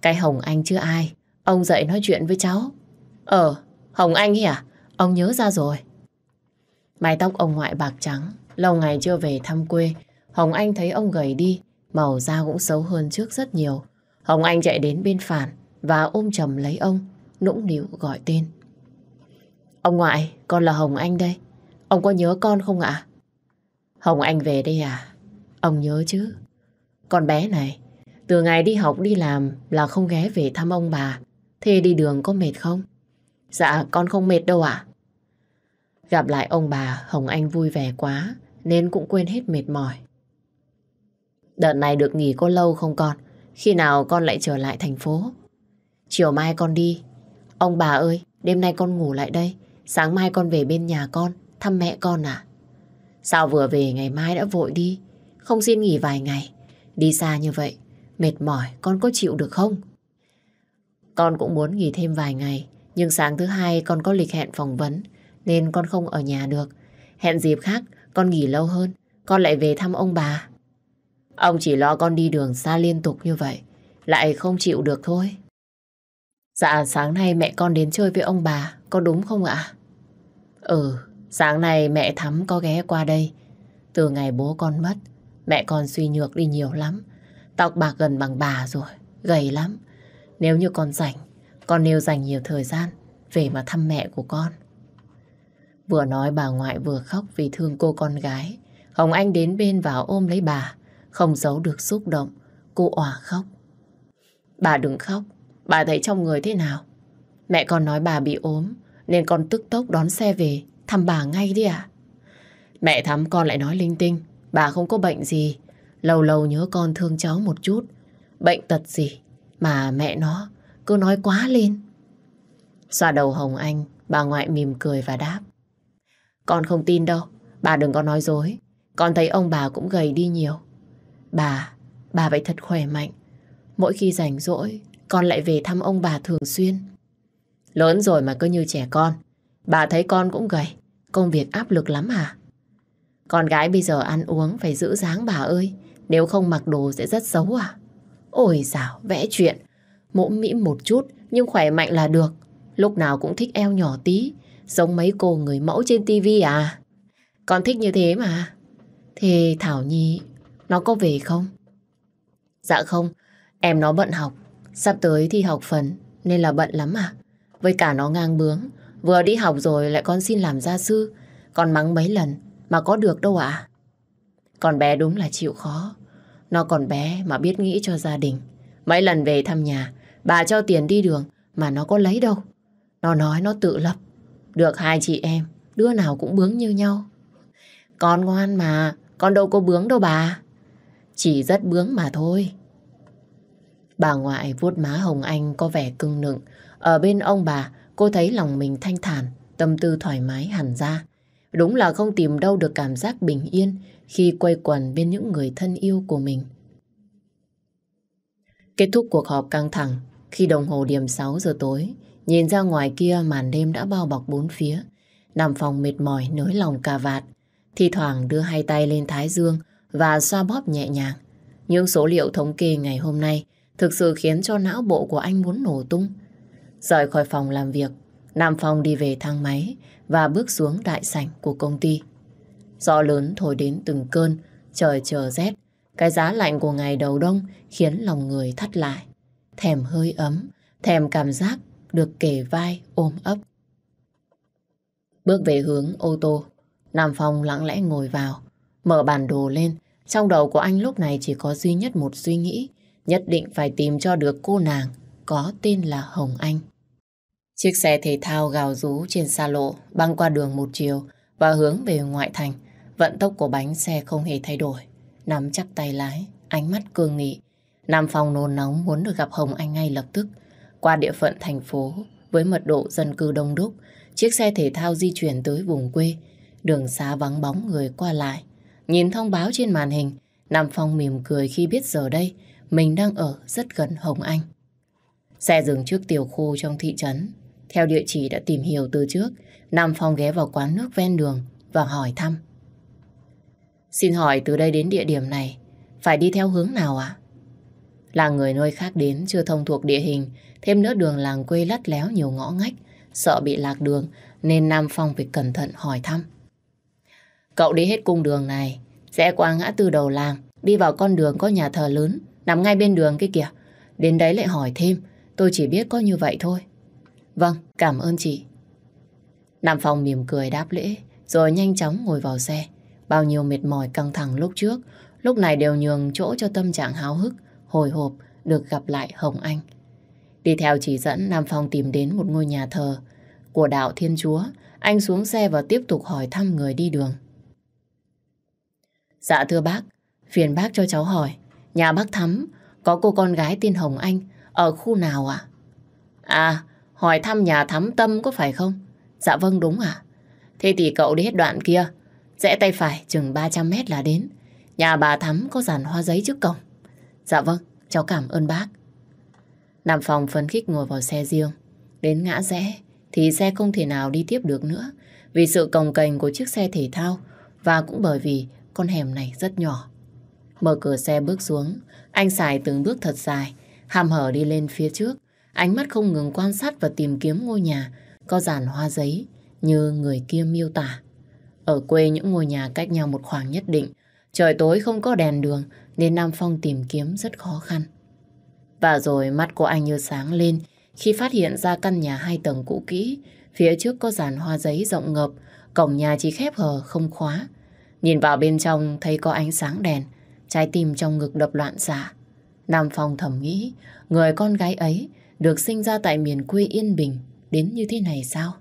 Cái Hồng Anh chưa ai? Ông dậy nói chuyện với cháu. Ờ, Hồng Anh hả à? Ông nhớ ra rồi. Mái tóc ông ngoại bạc trắng, lâu ngày chưa về thăm quê. Hồng Anh thấy ông gầy đi, màu da cũng xấu hơn trước rất nhiều. Hồng Anh chạy đến bên phản và ôm chầm lấy ông, nũng nịu gọi tên. Ông ngoại, con là Hồng Anh đây. Ông có nhớ con không ạ? Hồng Anh về đây à? Ông nhớ chứ. Con bé này, từ ngày đi học đi làm là không ghé về thăm ông bà. Thế đi đường có mệt không? Dạ con không mệt đâu ạ. Gặp lại ông bà, Hồng Anh vui vẻ quá nên cũng quên hết mệt mỏi. Đợt này được nghỉ có lâu không con? Khi nào con lại trở lại thành phố? Chiều mai con đi. Ông bà ơi, đêm nay con ngủ lại đây. Sáng mai con về bên nhà con, thăm mẹ con à? Sao vừa về ngày mai đã vội đi? Không xin nghỉ vài ngày. Đi xa như vậy, Mệt mỏi con có chịu được không? Con cũng muốn nghỉ thêm vài ngày Nhưng sáng thứ hai con có lịch hẹn phỏng vấn Nên con không ở nhà được Hẹn dịp khác con nghỉ lâu hơn Con lại về thăm ông bà Ông chỉ lo con đi đường xa liên tục như vậy Lại không chịu được thôi Dạ sáng nay mẹ con đến chơi với ông bà Có đúng không ạ? Ừ Sáng nay mẹ Thắm có ghé qua đây. Từ ngày bố con mất, mẹ con suy nhược đi nhiều lắm. Tóc bạc gần bằng bà rồi, gầy lắm. Nếu như con rảnh, con nêu dành nhiều thời gian về mà thăm mẹ của con. Vừa nói bà ngoại vừa khóc vì thương cô con gái. Hồng Anh đến bên vào ôm lấy bà, không giấu được xúc động, cô òa khóc. Bà đừng khóc, bà thấy trong người thế nào? Mẹ con nói bà bị ốm, nên con tức tốc đón xe về, thăm bà ngay đi ạ. À? Mẹ thắm con lại nói linh tinh, bà không có bệnh gì, Lâu lâu nhớ con thương cháu một chút. Bệnh tật gì mà mẹ nó cứ nói quá lên. Xoa đầu Hồng Anh, bà ngoại mỉm cười và đáp. Con không tin đâu, bà đừng có nói dối. Con thấy ông bà cũng gầy đi nhiều. Bà, bà vậy thật khỏe mạnh. Mỗi khi rảnh rỗi, con lại về thăm ông bà thường xuyên. Lớn rồi mà cứ như trẻ con. Bà thấy con cũng gầy, công việc áp lực lắm hả? À? Con gái bây giờ ăn uống phải giữ dáng bà ơi. Nếu không mặc đồ sẽ rất xấu à? Ôi dào, vẽ chuyện. Mũm mĩm một chút, nhưng khỏe mạnh là được. Lúc nào cũng thích eo nhỏ tí, giống mấy cô người mẫu trên tivi à. Con thích như thế mà. thì Thảo Nhi, nó có về không? Dạ không, em nó bận học. Sắp tới thi học phần, nên là bận lắm à. Với cả nó ngang bướng, vừa đi học rồi lại con xin làm gia sư. Con mắng mấy lần, mà có được đâu ạ. Con bé đúng là chịu khó. Nó còn bé mà biết nghĩ cho gia đình. Mấy lần về thăm nhà, bà cho tiền đi đường mà nó có lấy đâu. Nó nói nó tự lập. Được hai chị em, đứa nào cũng bướng như nhau. Con ngoan mà, con đâu có bướng đâu bà. Chỉ rất bướng mà thôi. Bà ngoại vuốt má Hồng Anh có vẻ cưng nựng. Ở bên ông bà, cô thấy lòng mình thanh thản, tâm tư thoải mái hẳn ra. Đúng là không tìm đâu được cảm giác bình yên khi quay quần bên những người thân yêu của mình. Kết thúc cuộc họp căng thẳng, khi đồng hồ điểm 6 giờ tối, nhìn ra ngoài kia màn đêm đã bao bọc bốn phía. Nằm phòng mệt mỏi nới lòng cà vạt, thi thoảng đưa hai tay lên thái dương và xoa bóp nhẹ nhàng. Những số liệu thống kê ngày hôm nay thực sự khiến cho não bộ của anh muốn nổ tung. Rời khỏi phòng làm việc, Nam Phong đi về thang máy, và bước xuống đại sảnh của công ty. Gió lớn thổi đến từng cơn, trời chờ rét. Cái giá lạnh của ngày đầu đông khiến lòng người thắt lại. Thèm hơi ấm, thèm cảm giác được kề vai ôm ấp. Bước về hướng ô tô, Nam Phong lặng lẽ ngồi vào, mở bản đồ lên. Trong đầu của anh lúc này chỉ có duy nhất một suy nghĩ, nhất định phải tìm cho được cô nàng có tên là Hồng Anh. Chiếc xe thể thao gào rú trên xa lộ băng qua đường một chiều và hướng về ngoại thành. Vận tốc của bánh xe không hề thay đổi. Nắm chắc tay lái, ánh mắt cương nghị. Nam Phong nôn nóng muốn được gặp Hồng Anh ngay lập tức. Qua địa phận thành phố, với mật độ dân cư đông đúc, chiếc xe thể thao di chuyển tới vùng quê. Đường xá vắng bóng người qua lại. Nhìn thông báo trên màn hình, Nam Phong mỉm cười khi biết giờ đây mình đang ở rất gần Hồng Anh. Xe dừng trước tiểu khu trong thị trấn, theo địa chỉ đã tìm hiểu từ trước, Nam Phong ghé vào quán nước ven đường và hỏi thăm. Xin hỏi từ đây đến địa điểm này, phải đi theo hướng nào ạ? À? Là người nơi khác đến chưa thông thuộc địa hình, thêm nữa đường làng quê lắt léo nhiều ngõ ngách, sợ bị lạc đường nên Nam Phong phải cẩn thận hỏi thăm. Cậu đi hết cung đường này, sẽ qua ngã tư đầu làng, đi vào con đường có nhà thờ lớn, nằm ngay bên đường kia kìa. Đến đấy lại hỏi thêm, tôi chỉ biết có như vậy thôi. Vâng, cảm ơn chị. Nam Phong mỉm cười đáp lễ, rồi nhanh chóng ngồi vào xe. Bao nhiêu mệt mỏi căng thẳng lúc trước, lúc này đều nhường chỗ cho tâm trạng háo hức, hồi hộp được gặp lại Hồng Anh. Đi theo chỉ dẫn, Nam Phong tìm đến một ngôi nhà thờ của đạo Thiên Chúa. Anh xuống xe và tiếp tục hỏi thăm người đi đường. Dạ thưa bác, phiền bác cho cháu hỏi, nhà bác Thắm có cô con gái tên Hồng Anh ở khu nào ạ? À? à, hỏi thăm nhà thắm tâm có phải không? Dạ vâng đúng ạ. À? Thế thì cậu đi hết đoạn kia, rẽ tay phải chừng 300 mét là đến. Nhà bà thắm có dàn hoa giấy trước cổng. Dạ vâng, cháu cảm ơn bác. Nam phòng phấn khích ngồi vào xe riêng. Đến ngã rẽ thì xe không thể nào đi tiếp được nữa vì sự cồng cành của chiếc xe thể thao và cũng bởi vì con hẻm này rất nhỏ. Mở cửa xe bước xuống, anh xài từng bước thật dài, hàm hở đi lên phía trước, Ánh mắt không ngừng quan sát và tìm kiếm ngôi nhà có dàn hoa giấy như người kia miêu tả. Ở quê những ngôi nhà cách nhau một khoảng nhất định, trời tối không có đèn đường nên Nam Phong tìm kiếm rất khó khăn. Và rồi mắt của anh như sáng lên khi phát hiện ra căn nhà hai tầng cũ kỹ, phía trước có dàn hoa giấy rộng ngập, cổng nhà chỉ khép hờ không khóa. Nhìn vào bên trong thấy có ánh sáng đèn, trái tim trong ngực đập loạn xạ. Nam Phong thầm nghĩ, người con gái ấy được sinh ra tại miền quê Yên Bình đến như thế này sao?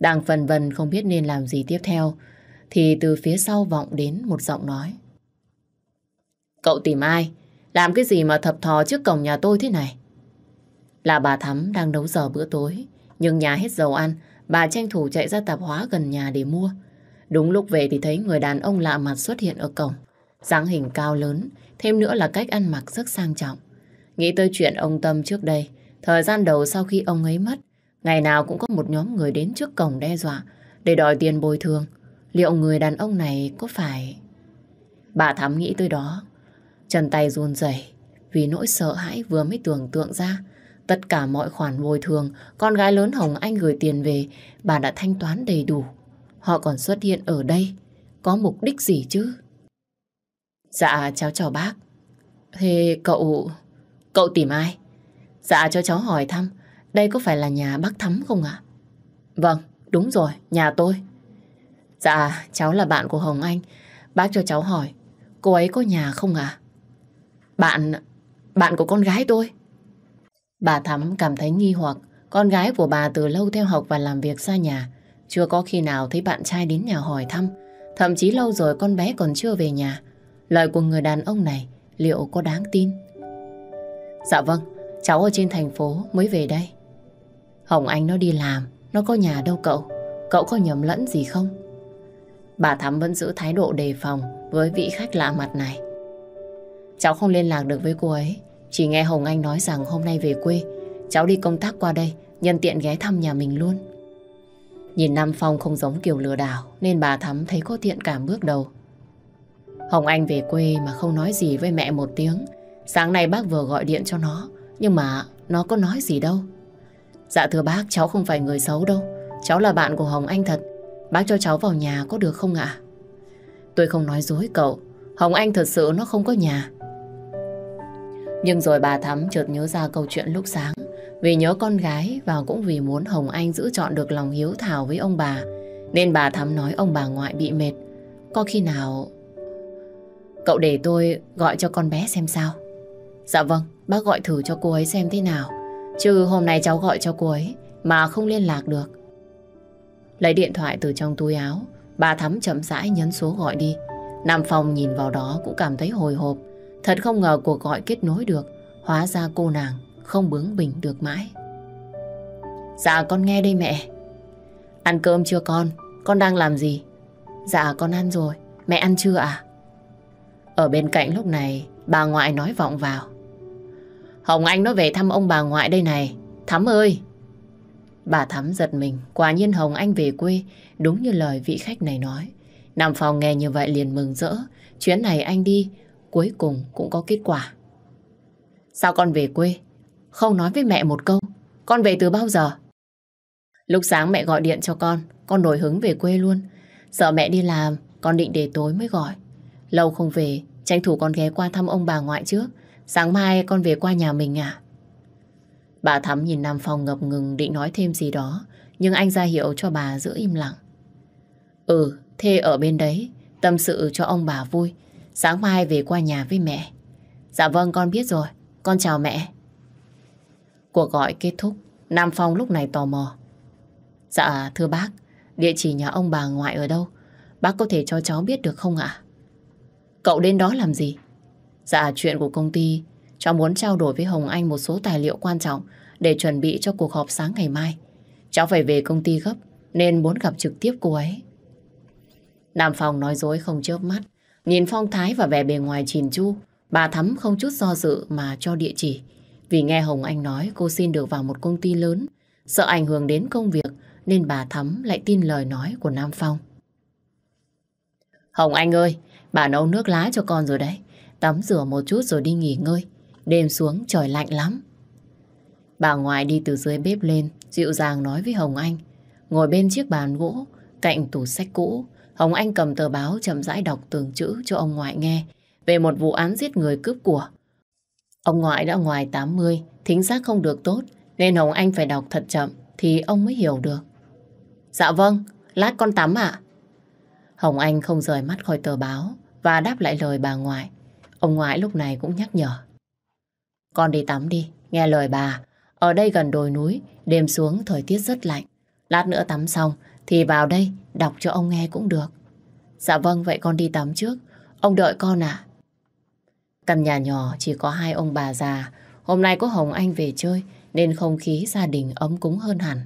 Đang phần vần không biết nên làm gì tiếp theo thì từ phía sau vọng đến một giọng nói. Cậu tìm ai? Làm cái gì mà thập thò trước cổng nhà tôi thế này? Là bà Thắm đang nấu giờ bữa tối nhưng nhà hết dầu ăn bà tranh thủ chạy ra tạp hóa gần nhà để mua. Đúng lúc về thì thấy người đàn ông lạ mặt xuất hiện ở cổng. dáng hình cao lớn, thêm nữa là cách ăn mặc rất sang trọng. Nghĩ tới chuyện ông Tâm trước đây, thời gian đầu sau khi ông ấy mất, ngày nào cũng có một nhóm người đến trước cổng đe dọa để đòi tiền bồi thường. Liệu người đàn ông này có phải... Bà Thắm nghĩ tới đó, chân tay run rẩy vì nỗi sợ hãi vừa mới tưởng tượng ra. Tất cả mọi khoản bồi thường, con gái lớn Hồng Anh gửi tiền về, bà đã thanh toán đầy đủ. Họ còn xuất hiện ở đây, có mục đích gì chứ? Dạ, cháu chào bác. Thế cậu... Cậu tìm ai? Dạ cho cháu hỏi thăm, đây có phải là nhà bác Thắm không ạ? Vâng, đúng rồi, nhà tôi. Dạ, cháu là bạn của Hồng Anh. Bác cho cháu hỏi, cô ấy có nhà không ạ? Bạn, bạn của con gái tôi. Bà Thắm cảm thấy nghi hoặc, con gái của bà từ lâu theo học và làm việc xa nhà, chưa có khi nào thấy bạn trai đến nhà hỏi thăm, thậm chí lâu rồi con bé còn chưa về nhà. Lời của người đàn ông này liệu có đáng tin Dạ vâng, cháu ở trên thành phố mới về đây. Hồng Anh nó đi làm, nó có nhà đâu cậu. Cậu có nhầm lẫn gì không? Bà Thắm vẫn giữ thái độ đề phòng với vị khách lạ mặt này. Cháu không liên lạc được với cô ấy. Chỉ nghe Hồng Anh nói rằng hôm nay về quê, cháu đi công tác qua đây, nhân tiện ghé thăm nhà mình luôn. Nhìn Nam Phong không giống kiểu lừa đảo nên bà Thắm thấy có thiện cảm bước đầu. Hồng Anh về quê mà không nói gì với mẹ một tiếng Sáng nay bác vừa gọi điện cho nó, nhưng mà nó có nói gì đâu. Dạ thưa bác, cháu không phải người xấu đâu. Cháu là bạn của Hồng Anh thật. Bác cho cháu vào nhà có được không ạ? Tôi không nói dối cậu. Hồng Anh thật sự nó không có nhà. Nhưng rồi bà Thắm chợt nhớ ra câu chuyện lúc sáng. Vì nhớ con gái và cũng vì muốn Hồng Anh giữ chọn được lòng hiếu thảo với ông bà. Nên bà Thắm nói ông bà ngoại bị mệt. Có khi nào... Cậu để tôi gọi cho con bé xem sao. Dạ vâng, bác gọi thử cho cô ấy xem thế nào. Chứ hôm nay cháu gọi cho cô ấy mà không liên lạc được. Lấy điện thoại từ trong túi áo, bà Thắm chậm rãi nhấn số gọi đi. Nam Phong nhìn vào đó cũng cảm thấy hồi hộp. Thật không ngờ cuộc gọi kết nối được. Hóa ra cô nàng không bướng bỉnh được mãi. Dạ con nghe đây mẹ. Ăn cơm chưa con? Con đang làm gì? Dạ con ăn rồi. Mẹ ăn chưa à? Ở bên cạnh lúc này, bà ngoại nói vọng vào. Hồng Anh nó về thăm ông bà ngoại đây này. Thắm ơi! Bà Thắm giật mình, quả nhiên Hồng Anh về quê, đúng như lời vị khách này nói. Nam Phong nghe như vậy liền mừng rỡ, chuyến này anh đi, cuối cùng cũng có kết quả. Sao con về quê? Không nói với mẹ một câu, con về từ bao giờ? Lúc sáng mẹ gọi điện cho con, con nổi hứng về quê luôn. Sợ mẹ đi làm, con định để tối mới gọi. Lâu không về, tranh thủ con ghé qua thăm ông bà ngoại trước, Sáng mai con về qua nhà mình à? Bà Thắm nhìn Nam Phong ngập ngừng định nói thêm gì đó, nhưng anh ra hiệu cho bà giữ im lặng. Ừ, thê ở bên đấy, tâm sự cho ông bà vui. Sáng mai về qua nhà với mẹ. Dạ vâng, con biết rồi. Con chào mẹ. Cuộc gọi kết thúc, Nam Phong lúc này tò mò. Dạ, thưa bác, địa chỉ nhà ông bà ngoại ở đâu? Bác có thể cho cháu biết được không ạ? Cậu đến đó làm gì? Dạ chuyện của công ty Cháu muốn trao đổi với Hồng Anh một số tài liệu quan trọng Để chuẩn bị cho cuộc họp sáng ngày mai Cháu phải về công ty gấp Nên muốn gặp trực tiếp cô ấy Nam Phong nói dối không chớp mắt Nhìn phong thái và vẻ bề ngoài chỉn chu Bà Thắm không chút do dự mà cho địa chỉ Vì nghe Hồng Anh nói cô xin được vào một công ty lớn Sợ ảnh hưởng đến công việc Nên bà Thắm lại tin lời nói của Nam Phong Hồng Anh ơi Bà nấu nước lá cho con rồi đấy Tắm rửa một chút rồi đi nghỉ ngơi. Đêm xuống trời lạnh lắm. Bà ngoại đi từ dưới bếp lên, dịu dàng nói với Hồng Anh. Ngồi bên chiếc bàn gỗ, cạnh tủ sách cũ, Hồng Anh cầm tờ báo chậm rãi đọc từng chữ cho ông ngoại nghe về một vụ án giết người cướp của. Ông ngoại đã ngoài 80, thính giác không được tốt, nên Hồng Anh phải đọc thật chậm thì ông mới hiểu được. Dạ vâng, lát con tắm ạ. À? Hồng Anh không rời mắt khỏi tờ báo và đáp lại lời bà ngoại. Ông ngoại lúc này cũng nhắc nhở. Con đi tắm đi, nghe lời bà. Ở đây gần đồi núi, đêm xuống thời tiết rất lạnh. Lát nữa tắm xong thì vào đây đọc cho ông nghe cũng được. Dạ vâng, vậy con đi tắm trước. Ông đợi con ạ. Căn nhà nhỏ chỉ có hai ông bà già. Hôm nay có Hồng Anh về chơi nên không khí gia đình ấm cúng hơn hẳn.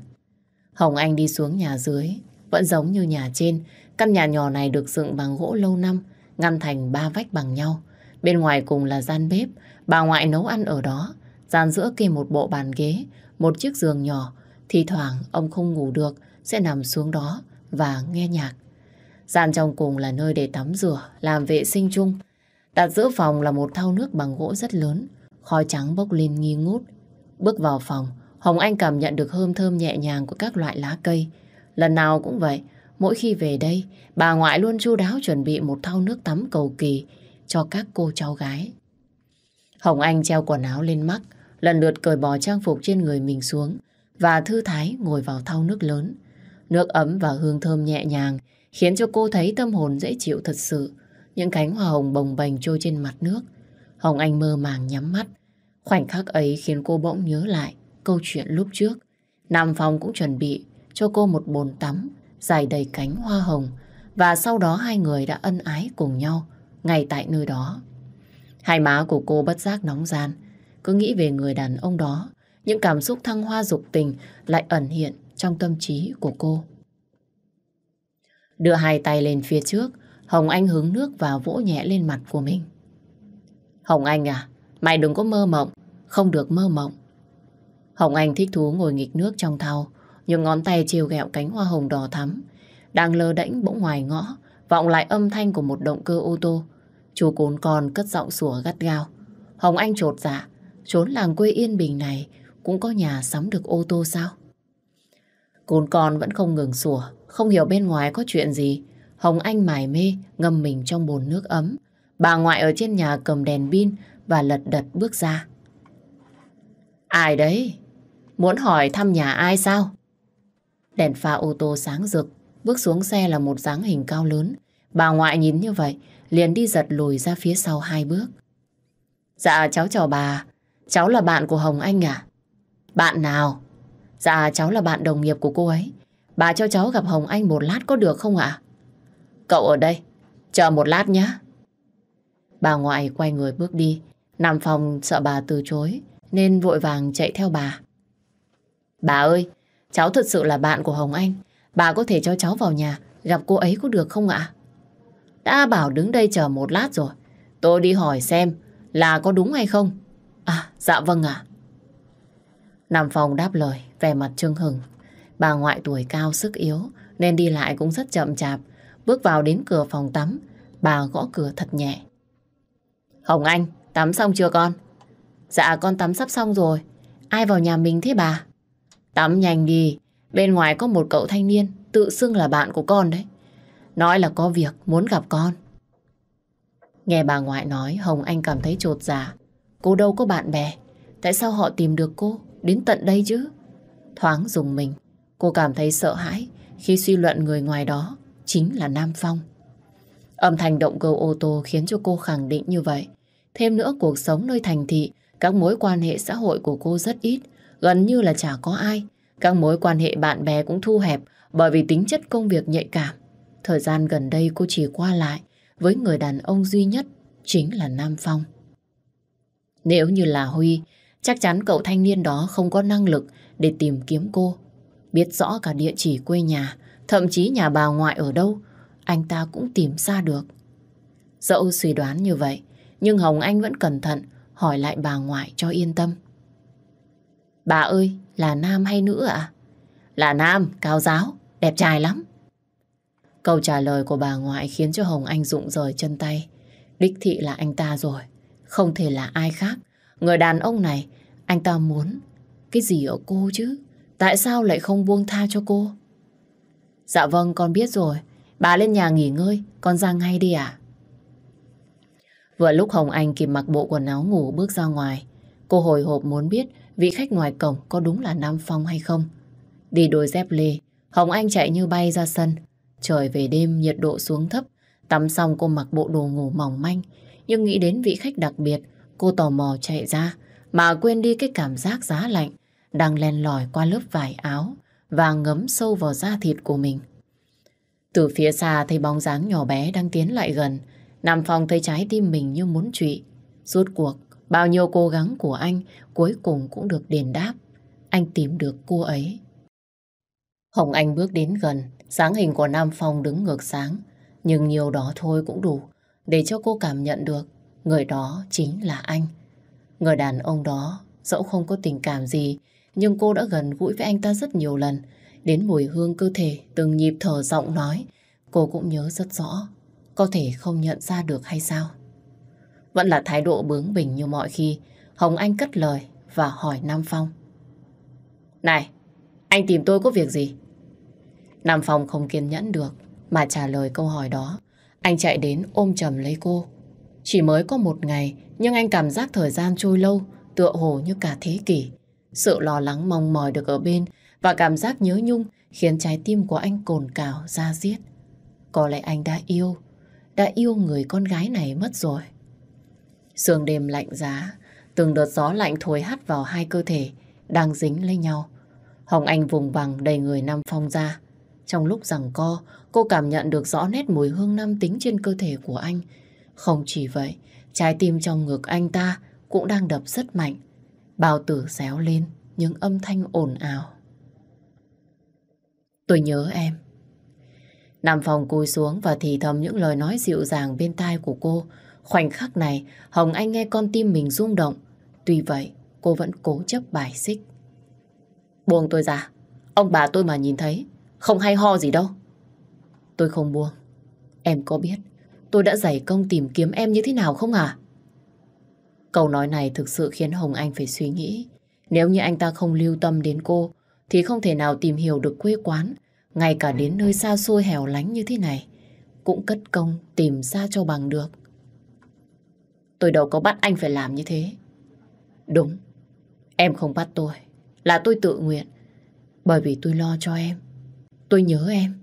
Hồng Anh đi xuống nhà dưới, vẫn giống như nhà trên. Căn nhà nhỏ này được dựng bằng gỗ lâu năm, ngăn thành ba vách bằng nhau. Bên ngoài cùng là gian bếp, bà ngoại nấu ăn ở đó. Gian giữa kê một bộ bàn ghế, một chiếc giường nhỏ. Thì thoảng ông không ngủ được, sẽ nằm xuống đó và nghe nhạc. Gian trong cùng là nơi để tắm rửa, làm vệ sinh chung. Đặt giữa phòng là một thau nước bằng gỗ rất lớn, khói trắng bốc lên nghi ngút. Bước vào phòng, Hồng Anh cảm nhận được hương thơm nhẹ nhàng của các loại lá cây. Lần nào cũng vậy, mỗi khi về đây, bà ngoại luôn chu đáo chuẩn bị một thau nước tắm cầu kỳ, cho các cô cháu gái. Hồng Anh treo quần áo lên mắt, lần lượt cởi bỏ trang phục trên người mình xuống và thư thái ngồi vào thau nước lớn. Nước ấm và hương thơm nhẹ nhàng khiến cho cô thấy tâm hồn dễ chịu thật sự. Những cánh hoa hồng bồng bềnh trôi trên mặt nước. Hồng Anh mơ màng nhắm mắt. Khoảnh khắc ấy khiến cô bỗng nhớ lại câu chuyện lúc trước. Nam Phong cũng chuẩn bị cho cô một bồn tắm dài đầy cánh hoa hồng và sau đó hai người đã ân ái cùng nhau ngay tại nơi đó. Hai má của cô bất giác nóng gian, cứ nghĩ về người đàn ông đó, những cảm xúc thăng hoa dục tình lại ẩn hiện trong tâm trí của cô. Đưa hai tay lên phía trước, Hồng Anh hứng nước và vỗ nhẹ lên mặt của mình. Hồng Anh à, mày đừng có mơ mộng, không được mơ mộng. Hồng Anh thích thú ngồi nghịch nước trong thau, những ngón tay chiều gẹo cánh hoa hồng đỏ thắm. Đang lơ đễnh bỗng ngoài ngõ, vọng lại âm thanh của một động cơ ô tô Chú cún con cất giọng sủa gắt gao. Hồng Anh trột dạ, trốn làng quê yên bình này cũng có nhà sắm được ô tô sao? Cún con vẫn không ngừng sủa, không hiểu bên ngoài có chuyện gì. Hồng Anh mải mê, ngâm mình trong bồn nước ấm. Bà ngoại ở trên nhà cầm đèn pin và lật đật bước ra. Ai đấy? Muốn hỏi thăm nhà ai sao? Đèn pha ô tô sáng rực, bước xuống xe là một dáng hình cao lớn. Bà ngoại nhìn như vậy liền đi giật lùi ra phía sau hai bước. Dạ cháu chào bà, cháu là bạn của Hồng Anh à? Bạn nào? Dạ cháu là bạn đồng nghiệp của cô ấy. Bà cho cháu gặp Hồng Anh một lát có được không ạ? Cậu ở đây, chờ một lát nhé. Bà ngoại quay người bước đi, nằm phòng sợ bà từ chối nên vội vàng chạy theo bà. Bà ơi, cháu thật sự là bạn của Hồng Anh. Bà có thể cho cháu vào nhà gặp cô ấy có được không ạ? Đã bảo đứng đây chờ một lát rồi. Tôi đi hỏi xem là có đúng hay không. À, dạ vâng ạ. À. Nam Phong đáp lời, vẻ mặt trưng hừng. Bà ngoại tuổi cao sức yếu, nên đi lại cũng rất chậm chạp. Bước vào đến cửa phòng tắm, bà gõ cửa thật nhẹ. Hồng Anh, tắm xong chưa con? Dạ con tắm sắp xong rồi. Ai vào nhà mình thế bà? Tắm nhanh đi, bên ngoài có một cậu thanh niên tự xưng là bạn của con đấy. Nói là có việc muốn gặp con. Nghe bà ngoại nói Hồng Anh cảm thấy trột dạ. Cô đâu có bạn bè. Tại sao họ tìm được cô đến tận đây chứ? Thoáng dùng mình. Cô cảm thấy sợ hãi khi suy luận người ngoài đó chính là Nam Phong. Âm thanh động cơ ô tô khiến cho cô khẳng định như vậy. Thêm nữa cuộc sống nơi thành thị, các mối quan hệ xã hội của cô rất ít, gần như là chả có ai. Các mối quan hệ bạn bè cũng thu hẹp bởi vì tính chất công việc nhạy cảm. Thời gian gần đây cô chỉ qua lại với người đàn ông duy nhất chính là Nam Phong. Nếu như là Huy, chắc chắn cậu thanh niên đó không có năng lực để tìm kiếm cô. Biết rõ cả địa chỉ quê nhà, thậm chí nhà bà ngoại ở đâu, anh ta cũng tìm ra được. Dẫu suy đoán như vậy, nhưng Hồng Anh vẫn cẩn thận hỏi lại bà ngoại cho yên tâm. Bà ơi, là nam hay nữ ạ? Là nam, cao giáo, đẹp trai lắm. Câu trả lời của bà ngoại khiến cho Hồng Anh rụng rời chân tay. Đích thị là anh ta rồi, không thể là ai khác. Người đàn ông này, anh ta muốn cái gì ở cô chứ? Tại sao lại không buông tha cho cô? Dạ vâng, con biết rồi. Bà lên nhà nghỉ ngơi, con ra ngay đi ạ. À? Vừa lúc Hồng Anh kịp mặc bộ quần áo ngủ bước ra ngoài, cô hồi hộp muốn biết vị khách ngoài cổng có đúng là Nam Phong hay không. Đi đôi dép lê, Hồng Anh chạy như bay ra sân, Trời về đêm nhiệt độ xuống thấp, tắm xong cô mặc bộ đồ ngủ mỏng manh, nhưng nghĩ đến vị khách đặc biệt, cô tò mò chạy ra, mà quên đi cái cảm giác giá lạnh đang len lỏi qua lớp vải áo và ngấm sâu vào da thịt của mình. Từ phía xa thấy bóng dáng nhỏ bé đang tiến lại gần, Nam Phong thấy trái tim mình như muốn trụy. Rốt cuộc, bao nhiêu cố gắng của anh cuối cùng cũng được đền đáp. Anh tìm được cô ấy. Hồng Anh bước đến gần, Sáng hình của Nam Phong đứng ngược sáng, nhưng nhiều đó thôi cũng đủ để cho cô cảm nhận được người đó chính là anh. Người đàn ông đó dẫu không có tình cảm gì, nhưng cô đã gần gũi với anh ta rất nhiều lần. Đến mùi hương cơ thể, từng nhịp thở giọng nói, cô cũng nhớ rất rõ. Có thể không nhận ra được hay sao? Vẫn là thái độ bướng bỉnh như mọi khi, Hồng Anh cất lời và hỏi Nam Phong. Này, anh tìm tôi có việc gì? Nam Phong không kiên nhẫn được mà trả lời câu hỏi đó. Anh chạy đến ôm chầm lấy cô. Chỉ mới có một ngày nhưng anh cảm giác thời gian trôi lâu tựa hồ như cả thế kỷ. Sự lo lắng mong mỏi được ở bên và cảm giác nhớ nhung khiến trái tim của anh cồn cào ra giết. Có lẽ anh đã yêu, đã yêu người con gái này mất rồi. Sương đêm lạnh giá, từng đợt gió lạnh thổi hắt vào hai cơ thể đang dính lấy nhau. Hồng Anh vùng vằng đầy người Nam Phong ra. Trong lúc rằng co, cô cảm nhận được rõ nét mùi hương nam tính trên cơ thể của anh. Không chỉ vậy, trái tim trong ngực anh ta cũng đang đập rất mạnh. Bao tử réo lên những âm thanh ồn ào. Tôi nhớ em. nằm phòng cúi xuống và thì thầm những lời nói dịu dàng bên tai của cô. Khoảnh khắc này, Hồng Anh nghe con tim mình rung động. Tuy vậy, cô vẫn cố chấp bài xích. Buông tôi ra, ông bà tôi mà nhìn thấy, không hay ho gì đâu. Tôi không buông. Em có biết tôi đã giải công tìm kiếm em như thế nào không à? Câu nói này thực sự khiến Hồng Anh phải suy nghĩ. Nếu như anh ta không lưu tâm đến cô, thì không thể nào tìm hiểu được quê quán, ngay cả đến nơi xa xôi hẻo lánh như thế này, cũng cất công tìm ra cho bằng được. Tôi đâu có bắt anh phải làm như thế. Đúng, em không bắt tôi, là tôi tự nguyện, bởi vì tôi lo cho em. Tôi nhớ em.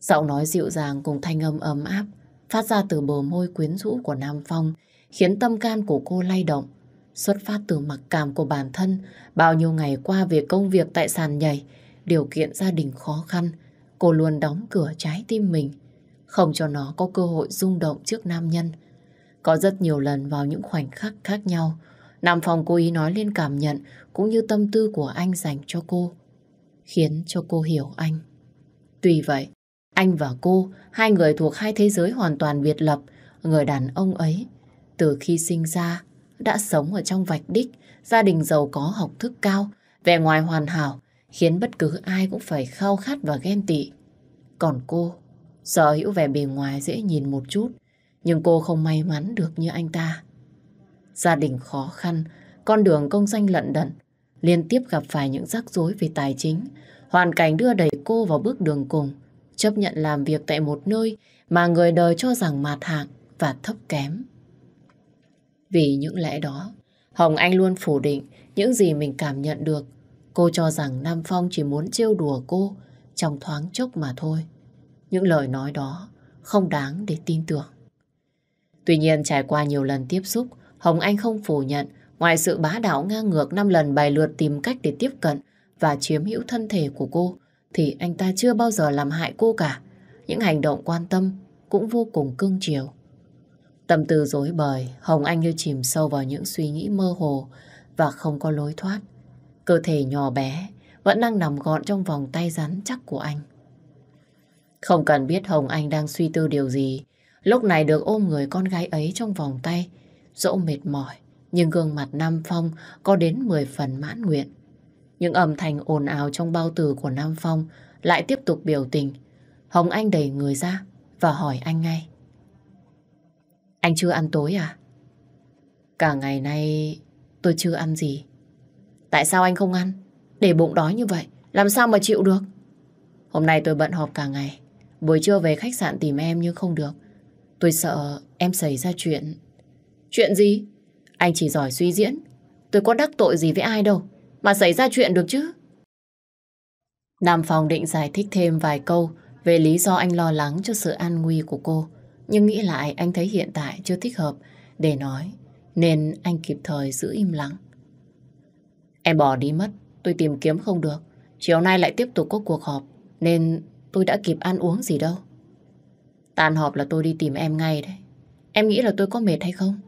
Giọng nói dịu dàng cùng thanh âm ấm áp phát ra từ bờ môi quyến rũ của Nam Phong khiến tâm can của cô lay động. Xuất phát từ mặc cảm của bản thân bao nhiêu ngày qua về công việc tại sàn nhảy điều kiện gia đình khó khăn cô luôn đóng cửa trái tim mình không cho nó có cơ hội rung động trước nam nhân. Có rất nhiều lần vào những khoảnh khắc khác nhau Nam Phong cố ý nói lên cảm nhận cũng như tâm tư của anh dành cho cô khiến cho cô hiểu anh. Tuy vậy, anh và cô, hai người thuộc hai thế giới hoàn toàn biệt lập, người đàn ông ấy, từ khi sinh ra, đã sống ở trong vạch đích, gia đình giàu có học thức cao, vẻ ngoài hoàn hảo, khiến bất cứ ai cũng phải khao khát và ghen tị. Còn cô, sở hữu vẻ bề ngoài dễ nhìn một chút, nhưng cô không may mắn được như anh ta. Gia đình khó khăn, con đường công danh lận đận, liên tiếp gặp phải những rắc rối về tài chính, hoàn cảnh đưa đẩy cô vào bước đường cùng, chấp nhận làm việc tại một nơi mà người đời cho rằng mạt hạng và thấp kém. Vì những lẽ đó, Hồng Anh luôn phủ định những gì mình cảm nhận được. Cô cho rằng Nam Phong chỉ muốn trêu đùa cô trong thoáng chốc mà thôi. Những lời nói đó không đáng để tin tưởng. Tuy nhiên trải qua nhiều lần tiếp xúc, Hồng Anh không phủ nhận ngoài sự bá đạo ngang ngược năm lần bài lượt tìm cách để tiếp cận và chiếm hữu thân thể của cô thì anh ta chưa bao giờ làm hại cô cả. Những hành động quan tâm cũng vô cùng cương chiều. Tâm tư dối bời, Hồng Anh như chìm sâu vào những suy nghĩ mơ hồ và không có lối thoát. Cơ thể nhỏ bé vẫn đang nằm gọn trong vòng tay rắn chắc của anh. Không cần biết Hồng Anh đang suy tư điều gì, lúc này được ôm người con gái ấy trong vòng tay, dẫu mệt mỏi, nhưng gương mặt Nam Phong có đến 10 phần mãn nguyện. Những âm thanh ồn ào trong bao tử của Nam Phong lại tiếp tục biểu tình. Hồng Anh đẩy người ra và hỏi anh ngay. Anh chưa ăn tối à? Cả ngày nay tôi chưa ăn gì. Tại sao anh không ăn? Để bụng đói như vậy, làm sao mà chịu được? Hôm nay tôi bận họp cả ngày. Buổi trưa về khách sạn tìm em nhưng không được. Tôi sợ em xảy ra chuyện. Chuyện gì? Anh chỉ giỏi suy diễn. Tôi có đắc tội gì với ai đâu mà xảy ra chuyện được chứ? Nam Phong định giải thích thêm vài câu về lý do anh lo lắng cho sự an nguy của cô. Nhưng nghĩ lại anh thấy hiện tại chưa thích hợp để nói, nên anh kịp thời giữ im lặng. Em bỏ đi mất, tôi tìm kiếm không được. Chiều nay lại tiếp tục có cuộc họp, nên tôi đã kịp ăn uống gì đâu. Tàn họp là tôi đi tìm em ngay đấy. Em nghĩ là tôi có mệt hay không?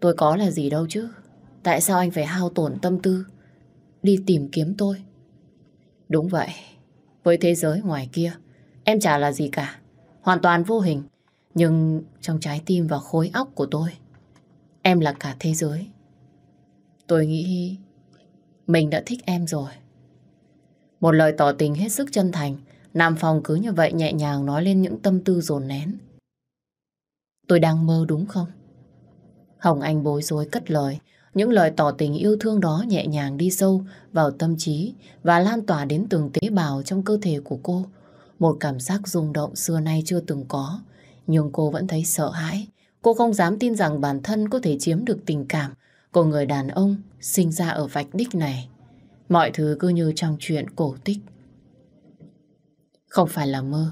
Tôi có là gì đâu chứ. Tại sao anh phải hao tổn tâm tư đi tìm kiếm tôi. Đúng vậy, với thế giới ngoài kia, em chả là gì cả, hoàn toàn vô hình. Nhưng trong trái tim và khối óc của tôi, em là cả thế giới. Tôi nghĩ mình đã thích em rồi. Một lời tỏ tình hết sức chân thành, Nam Phong cứ như vậy nhẹ nhàng nói lên những tâm tư dồn nén. Tôi đang mơ đúng không? Hồng Anh bối rối cất lời, những lời tỏ tình yêu thương đó nhẹ nhàng đi sâu vào tâm trí và lan tỏa đến từng tế bào trong cơ thể của cô. Một cảm giác rung động xưa nay chưa từng có, nhưng cô vẫn thấy sợ hãi. Cô không dám tin rằng bản thân có thể chiếm được tình cảm của người đàn ông sinh ra ở vạch đích này. Mọi thứ cứ như trong chuyện cổ tích. Không phải là mơ,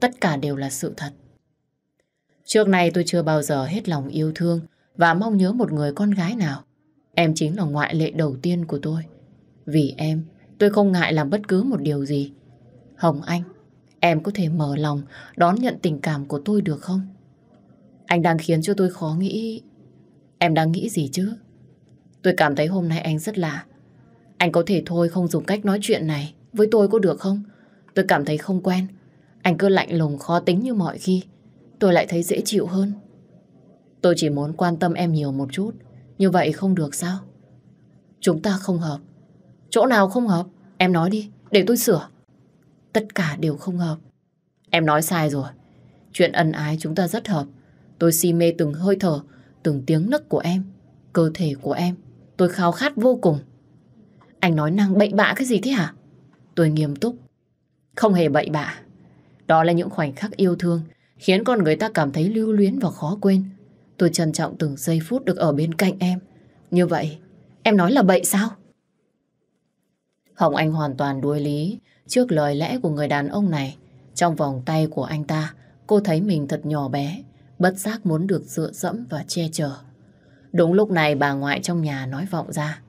tất cả đều là sự thật. Trước này tôi chưa bao giờ hết lòng yêu thương và mong nhớ một người con gái nào. Em chính là ngoại lệ đầu tiên của tôi. Vì em, tôi không ngại làm bất cứ một điều gì. Hồng Anh, em có thể mở lòng đón nhận tình cảm của tôi được không? Anh đang khiến cho tôi khó nghĩ. Em đang nghĩ gì chứ? Tôi cảm thấy hôm nay anh rất lạ. Anh có thể thôi không dùng cách nói chuyện này với tôi có được không? Tôi cảm thấy không quen. Anh cứ lạnh lùng khó tính như mọi khi. Tôi lại thấy dễ chịu hơn. Tôi chỉ muốn quan tâm em nhiều một chút. Như vậy không được sao? Chúng ta không hợp. Chỗ nào không hợp? Em nói đi, để tôi sửa. Tất cả đều không hợp. Em nói sai rồi. Chuyện ân ái chúng ta rất hợp. Tôi si mê từng hơi thở, từng tiếng nấc của em, cơ thể của em. Tôi khao khát vô cùng. Anh nói năng bậy bạ cái gì thế hả? Tôi nghiêm túc. Không hề bậy bạ. Đó là những khoảnh khắc yêu thương khiến con người ta cảm thấy lưu luyến và khó quên. Tôi trân trọng từng giây phút được ở bên cạnh em. Như vậy, em nói là bậy sao? Hồng Anh hoàn toàn đuối lý trước lời lẽ của người đàn ông này. Trong vòng tay của anh ta, cô thấy mình thật nhỏ bé, bất giác muốn được dựa dẫm và che chở. Đúng lúc này bà ngoại trong nhà nói vọng ra.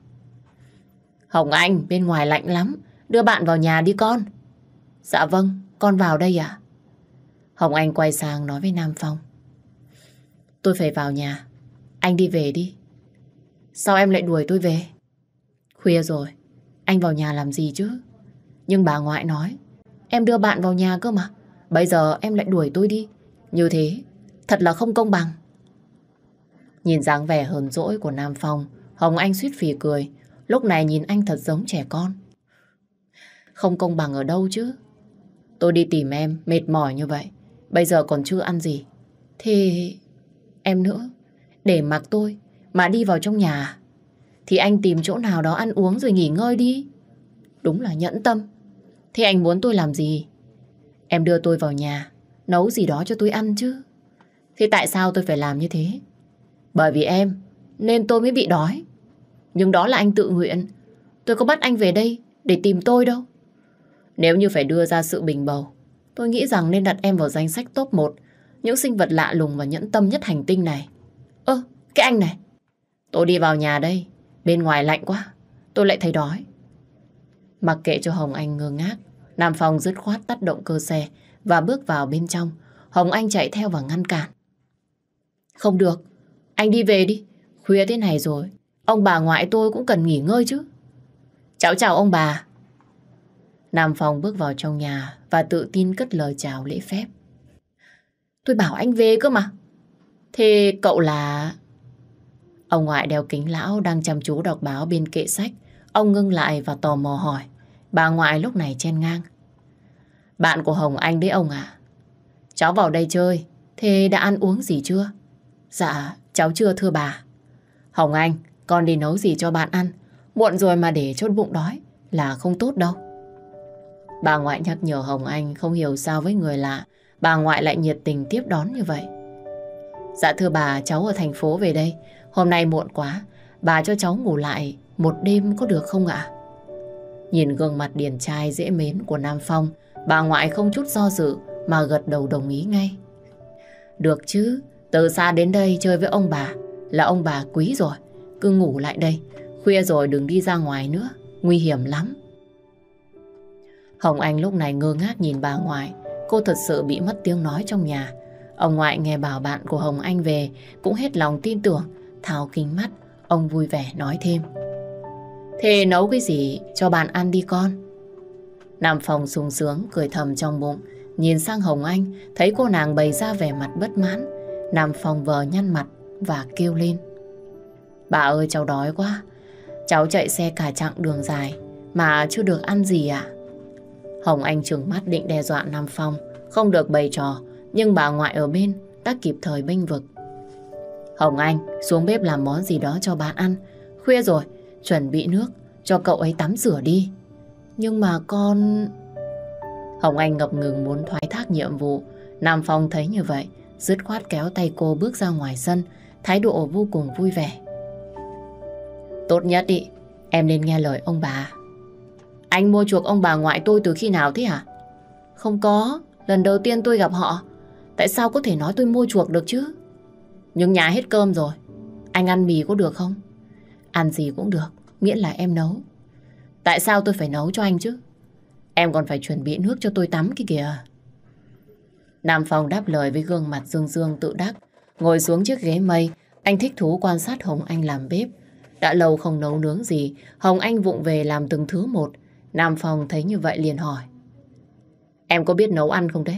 Hồng Anh, bên ngoài lạnh lắm, đưa bạn vào nhà đi con. Dạ vâng, con vào đây ạ. Hồng Anh quay sang nói với Nam Phong. Tôi phải vào nhà. Anh đi về đi. Sao em lại đuổi tôi về? Khuya rồi, anh vào nhà làm gì chứ? Nhưng bà ngoại nói, em đưa bạn vào nhà cơ mà. Bây giờ em lại đuổi tôi đi. Như thế, thật là không công bằng. Nhìn dáng vẻ hờn dỗi của Nam Phong, Hồng Anh suýt phì cười. Lúc này nhìn anh thật giống trẻ con. Không công bằng ở đâu chứ? Tôi đi tìm em, mệt mỏi như vậy. Bây giờ còn chưa ăn gì. Thì em nữa. Để mặc tôi mà đi vào trong nhà. Thì anh tìm chỗ nào đó ăn uống rồi nghỉ ngơi đi. Đúng là nhẫn tâm. Thế anh muốn tôi làm gì? Em đưa tôi vào nhà, nấu gì đó cho tôi ăn chứ. Thế tại sao tôi phải làm như thế? Bởi vì em, nên tôi mới bị đói. Nhưng đó là anh tự nguyện. Tôi có bắt anh về đây để tìm tôi đâu. Nếu như phải đưa ra sự bình bầu, tôi nghĩ rằng nên đặt em vào danh sách top 1 những sinh vật lạ lùng và nhẫn tâm nhất hành tinh này. Ơ, cái anh này. Tôi đi vào nhà đây, bên ngoài lạnh quá, tôi lại thấy đói. Mặc kệ cho Hồng Anh ngơ ngác, Nam Phong dứt khoát tắt động cơ xe và bước vào bên trong. Hồng Anh chạy theo và ngăn cản. Không được, anh đi về đi, khuya thế này rồi, ông bà ngoại tôi cũng cần nghỉ ngơi chứ. Chào chào ông bà. Nam Phong bước vào trong nhà và tự tin cất lời chào lễ phép. Tôi bảo anh về cơ mà. Thế cậu là... Ông ngoại đeo kính lão đang chăm chú đọc báo bên kệ sách. Ông ngưng lại và tò mò hỏi. Bà ngoại lúc này chen ngang. Bạn của Hồng Anh đấy ông ạ, Cháu vào đây chơi. Thế đã ăn uống gì chưa? Dạ, cháu chưa thưa bà. Hồng Anh, con đi nấu gì cho bạn ăn? Muộn rồi mà để chốt bụng đói là không tốt đâu. Bà ngoại nhắc nhở Hồng Anh không hiểu sao với người lạ bà ngoại lại nhiệt tình tiếp đón như vậy. Dạ thưa bà, cháu ở thành phố về đây. Hôm nay muộn quá, bà cho cháu ngủ lại một đêm có được không ạ? Nhìn gương mặt điển trai dễ mến của Nam Phong, bà ngoại không chút do dự mà gật đầu đồng ý ngay. Được chứ, từ xa đến đây chơi với ông bà là ông bà quý rồi. Cứ ngủ lại đây, khuya rồi đừng đi ra ngoài nữa, nguy hiểm lắm. Hồng Anh lúc này ngơ ngác nhìn bà ngoại, cô thật sự bị mất tiếng nói trong nhà. Ông ngoại nghe bảo bạn của Hồng Anh về cũng hết lòng tin tưởng, tháo kính mắt, ông vui vẻ nói thêm. Thế nấu cái gì cho bạn ăn đi con? Nam Phong sung sướng, cười thầm trong bụng, nhìn sang Hồng Anh, thấy cô nàng bày ra vẻ mặt bất mãn. Nam Phong vờ nhăn mặt và kêu lên. Bà ơi cháu đói quá, cháu chạy xe cả chặng đường dài mà chưa được ăn gì ạ. À? Hồng Anh trừng mắt định đe dọa Nam Phong, không được bày trò, nhưng bà ngoại ở bên đã kịp thời bênh vực. Hồng Anh xuống bếp làm món gì đó cho bà ăn. Khuya rồi, chuẩn bị nước cho cậu ấy tắm rửa đi. Nhưng mà con... Hồng Anh ngập ngừng muốn thoái thác nhiệm vụ. Nam Phong thấy như vậy, dứt khoát kéo tay cô bước ra ngoài sân, thái độ vô cùng vui vẻ. Tốt nhất ý, em nên nghe lời ông bà. Anh mua chuộc ông bà ngoại tôi từ khi nào thế hả? Không có, lần đầu tiên tôi gặp họ. Tại sao có thể nói tôi mua chuộc được chứ? Nhưng nhà hết cơm rồi. Anh ăn mì có được không? Ăn gì cũng được, miễn là em nấu. Tại sao tôi phải nấu cho anh chứ? Em còn phải chuẩn bị nước cho tôi tắm kia kìa. Nam Phong đáp lời với gương mặt dương dương tự đắc. Ngồi xuống chiếc ghế mây, anh thích thú quan sát Hồng Anh làm bếp. Đã lâu không nấu nướng gì, Hồng Anh vụng về làm từng thứ một. Nam Phong thấy như vậy liền hỏi. Em có biết nấu ăn không đấy?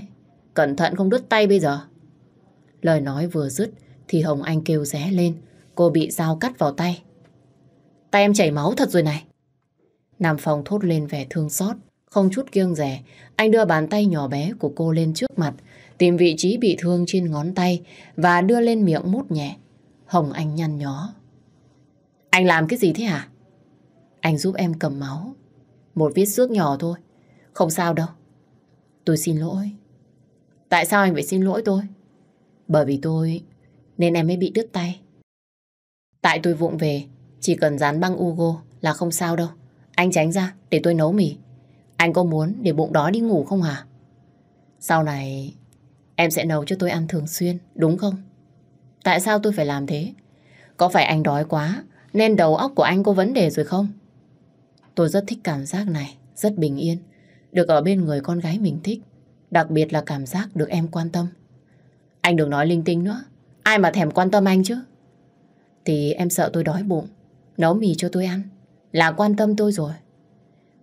Cẩn thận không đứt tay bây giờ. Lời nói vừa dứt thì Hồng Anh kêu ré lên. Cô bị dao cắt vào tay. Tay em chảy máu thật rồi này. Nam Phong thốt lên vẻ thương xót. Không chút kiêng rẻ, anh đưa bàn tay nhỏ bé của cô lên trước mặt, tìm vị trí bị thương trên ngón tay và đưa lên miệng mút nhẹ. Hồng Anh nhăn nhó. Anh làm cái gì thế hả? Anh giúp em cầm máu. Một vết xước nhỏ thôi. Không sao đâu. Tôi xin lỗi. Tại sao anh phải xin lỗi tôi? Bởi vì tôi... Nên em mới bị đứt tay. Tại tôi vụng về. Chỉ cần dán băng Ugo là không sao đâu. Anh tránh ra để tôi nấu mì. Anh có muốn để bụng đó đi ngủ không hả? Sau này em sẽ nấu cho tôi ăn thường xuyên, đúng không? Tại sao tôi phải làm thế? Có phải anh đói quá nên đầu óc của anh có vấn đề rồi không? Tôi rất thích cảm giác này, rất bình yên. Được ở bên người con gái mình thích. Đặc biệt là cảm giác được em quan tâm. Anh đừng nói linh tinh nữa. Ai mà thèm quan tâm anh chứ? Thì em sợ tôi đói bụng. Nấu mì cho tôi ăn. Là quan tâm tôi rồi.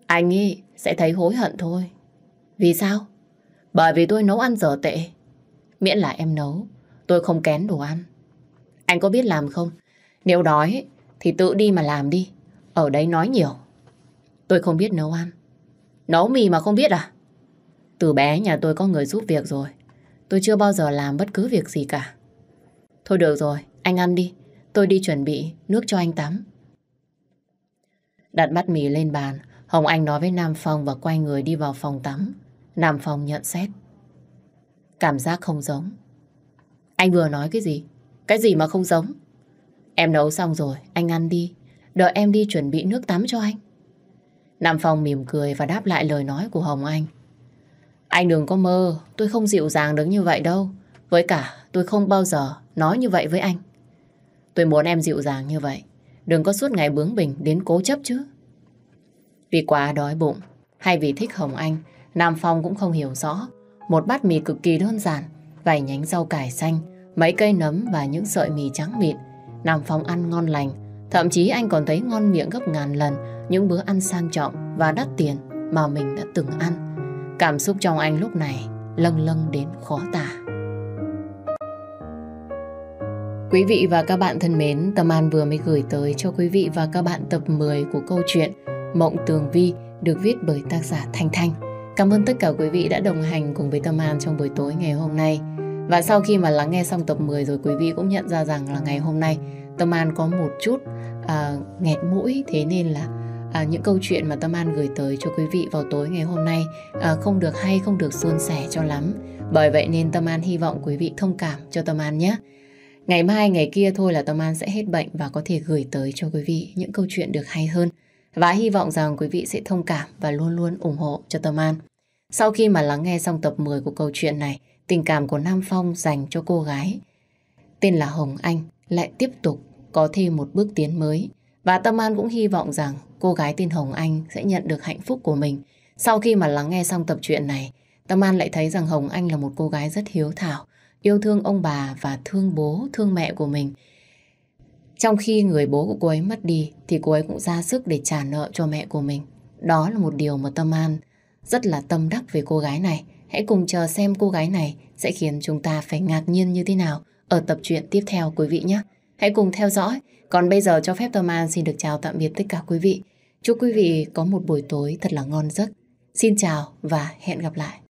Anh ấy sẽ thấy hối hận thôi. Vì sao? Bởi vì tôi nấu ăn dở tệ. Miễn là em nấu, tôi không kén đồ ăn. Anh có biết làm không? Nếu đói thì tự đi mà làm đi. Ở đấy nói nhiều. Tôi không biết nấu ăn. Nấu mì mà không biết à? Từ bé nhà tôi có người giúp việc rồi. Tôi chưa bao giờ làm bất cứ việc gì cả. Thôi được rồi, anh ăn đi. Tôi đi chuẩn bị nước cho anh tắm. Đặt bát mì lên bàn, Hồng Anh nói với Nam Phong và quay người đi vào phòng tắm. Nam Phong nhận xét. Cảm giác không giống. Anh vừa nói cái gì? Cái gì mà không giống? Em nấu xong rồi, anh ăn đi. Đợi em đi chuẩn bị nước tắm cho anh. Nam Phong mỉm cười và đáp lại lời nói của Hồng Anh. Anh đừng có mơ, tôi không dịu dàng đứng như vậy đâu. Với cả, tôi không bao giờ nói như vậy với anh. Tôi muốn em dịu dàng như vậy. Đừng có suốt ngày bướng bình đến cố chấp chứ. Vì quá đói bụng, hay vì thích Hồng Anh, Nam Phong cũng không hiểu rõ. Một bát mì cực kỳ đơn giản, vài nhánh rau cải xanh, mấy cây nấm và những sợi mì trắng mịn. Nam Phong ăn ngon lành, thậm chí anh còn thấy ngon miệng gấp ngàn lần những bữa ăn sang trọng và đắt tiền mà mình đã từng ăn. Cảm xúc trong anh lúc này lâng lâng đến khó tả. Quý vị và các bạn thân mến, Tâm An vừa mới gửi tới cho quý vị và các bạn tập 10 của câu chuyện Mộng Tường Vi được viết bởi tác giả Thanh Thanh. Cảm ơn tất cả quý vị đã đồng hành cùng với Tâm An trong buổi tối ngày hôm nay. Và sau khi mà lắng nghe xong tập 10 rồi quý vị cũng nhận ra rằng là ngày hôm nay Tâm An có một chút à, nghẹt mũi thế nên là à, những câu chuyện mà Tâm An gửi tới cho quý vị vào tối ngày hôm nay à, không được hay, không được suôn sẻ cho lắm. Bởi vậy nên Tâm An hy vọng quý vị thông cảm cho Tâm An nhé. Ngày mai, ngày kia thôi là Tâm An sẽ hết bệnh và có thể gửi tới cho quý vị những câu chuyện được hay hơn. Và hy vọng rằng quý vị sẽ thông cảm và luôn luôn ủng hộ cho Tâm An. Sau khi mà lắng nghe xong tập 10 của câu chuyện này, tình cảm của Nam Phong dành cho cô gái tên là Hồng Anh lại tiếp tục có thêm một bước tiến mới. Và Tâm An cũng hy vọng rằng cô gái tên Hồng Anh sẽ nhận được hạnh phúc của mình. Sau khi mà lắng nghe xong tập truyện này, Tâm An lại thấy rằng Hồng Anh là một cô gái rất hiếu thảo, yêu thương ông bà và thương bố, thương mẹ của mình. Trong khi người bố của cô ấy mất đi thì cô ấy cũng ra sức để trả nợ cho mẹ của mình. Đó là một điều mà Tâm An rất là tâm đắc về cô gái này. Hãy cùng chờ xem cô gái này sẽ khiến chúng ta phải ngạc nhiên như thế nào ở tập truyện tiếp theo quý vị nhé. Hãy cùng theo dõi còn bây giờ cho phép Tâm An xin được chào tạm biệt tất cả quý vị. Chúc quý vị có một buổi tối thật là ngon giấc. Xin chào và hẹn gặp lại.